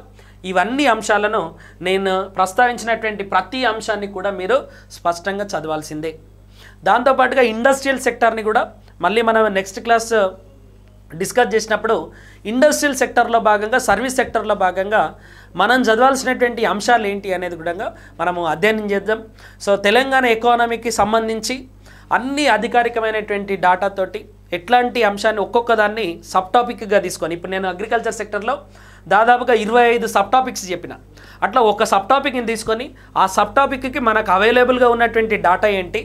ఇవన్నీ అంశాలను నేను ప్రస్తావించినటువంటి ప్రతి అంశాన్ని కూడా మీరు స్పష్టంగా చదవాల్సిందే దాంతోపాటుగా ఇండస్ట్రియల్ సెక్టార్ని కూడా మళ్ళీ మనం నెక్స్ట్ క్లాస్ డిస్కస్ చేసినప్పుడు ఇండస్ట్రియల్ సెక్టర్లో భాగంగా సర్వీస్ సెక్టర్లో భాగంగా మనం చదవాల్సినటువంటి అంశాలు ఏంటి అనేది కూడా మనము అధ్యయనం చేద్దాం సో తెలంగాణ ఎకానమీకి సంబంధించి అన్ని అధికారికమైనటువంటి తోటి ఎట్లాంటి అంశాన్ని ఒక్కొక్క దాన్ని సబ్ టాపిక్గా తీసుకొని ఇప్పుడు నేను అగ్రికల్చర్ సెక్టర్లో దాదాపుగా ఇరవై ఐదు సబ్ టాపిక్స్ చెప్పిన అట్లా ఒక సబ్ టాపిక్ని తీసుకొని ఆ సబ్ టాపిక్కి మనకు అవైలబుల్గా ఉన్నటువంటి డాటా ఏంటి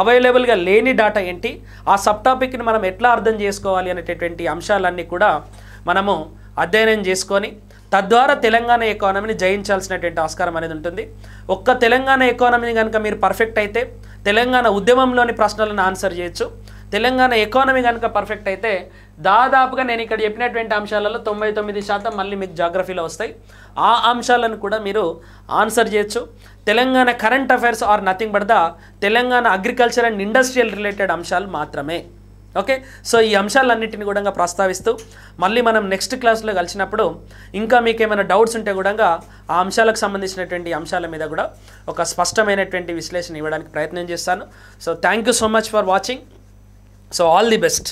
అవైలబుల్గా లేని డాటా ఏంటి ఆ సబ్ టాపిక్ని మనం ఎట్లా అర్థం చేసుకోవాలి అనేటటువంటి అంశాలన్నీ కూడా మనము అధ్యయనం చేసుకొని తద్వారా తెలంగాణ ఎకానమీని జయించాల్సినటువంటి ఆస్కారం అనేది ఉంటుంది ఒక్క తెలంగాణ ఎకానమీని కనుక మీరు పర్ఫెక్ట్ అయితే తెలంగాణ ఉద్యమంలోని ప్రశ్నలను ఆన్సర్ చేయొచ్చు తెలంగాణ ఎకానమీ కనుక పర్ఫెక్ట్ అయితే దాదాపుగా నేను ఇక్కడ చెప్పినటువంటి అంశాలలో తొంభై తొమ్మిది శాతం మళ్ళీ మీకు జాగ్రఫీలో వస్తాయి ఆ అంశాలను కూడా మీరు ఆన్సర్ చేయొచ్చు Telangana current affairs are nothing but the Telangana agriculture and industrial related అంశాలు మాత్రమే ఓకే సో ఈ అంశాలన్నింటిని కూడా ప్రస్తావిస్తూ మళ్ళీ మనం నెక్స్ట్ క్లాస్లో కలిసినప్పుడు ఇంకా మీకు ఏమైనా డౌట్స్ ఉంటే కూడా ఆ అంశాలకు సంబంధించినటువంటి అంశాల మీద కూడా ఒక స్పష్టమైనటువంటి విశ్లేషణ ఇవ్వడానికి ప్రయత్నం చేస్తాను so thank so much for watching so all the best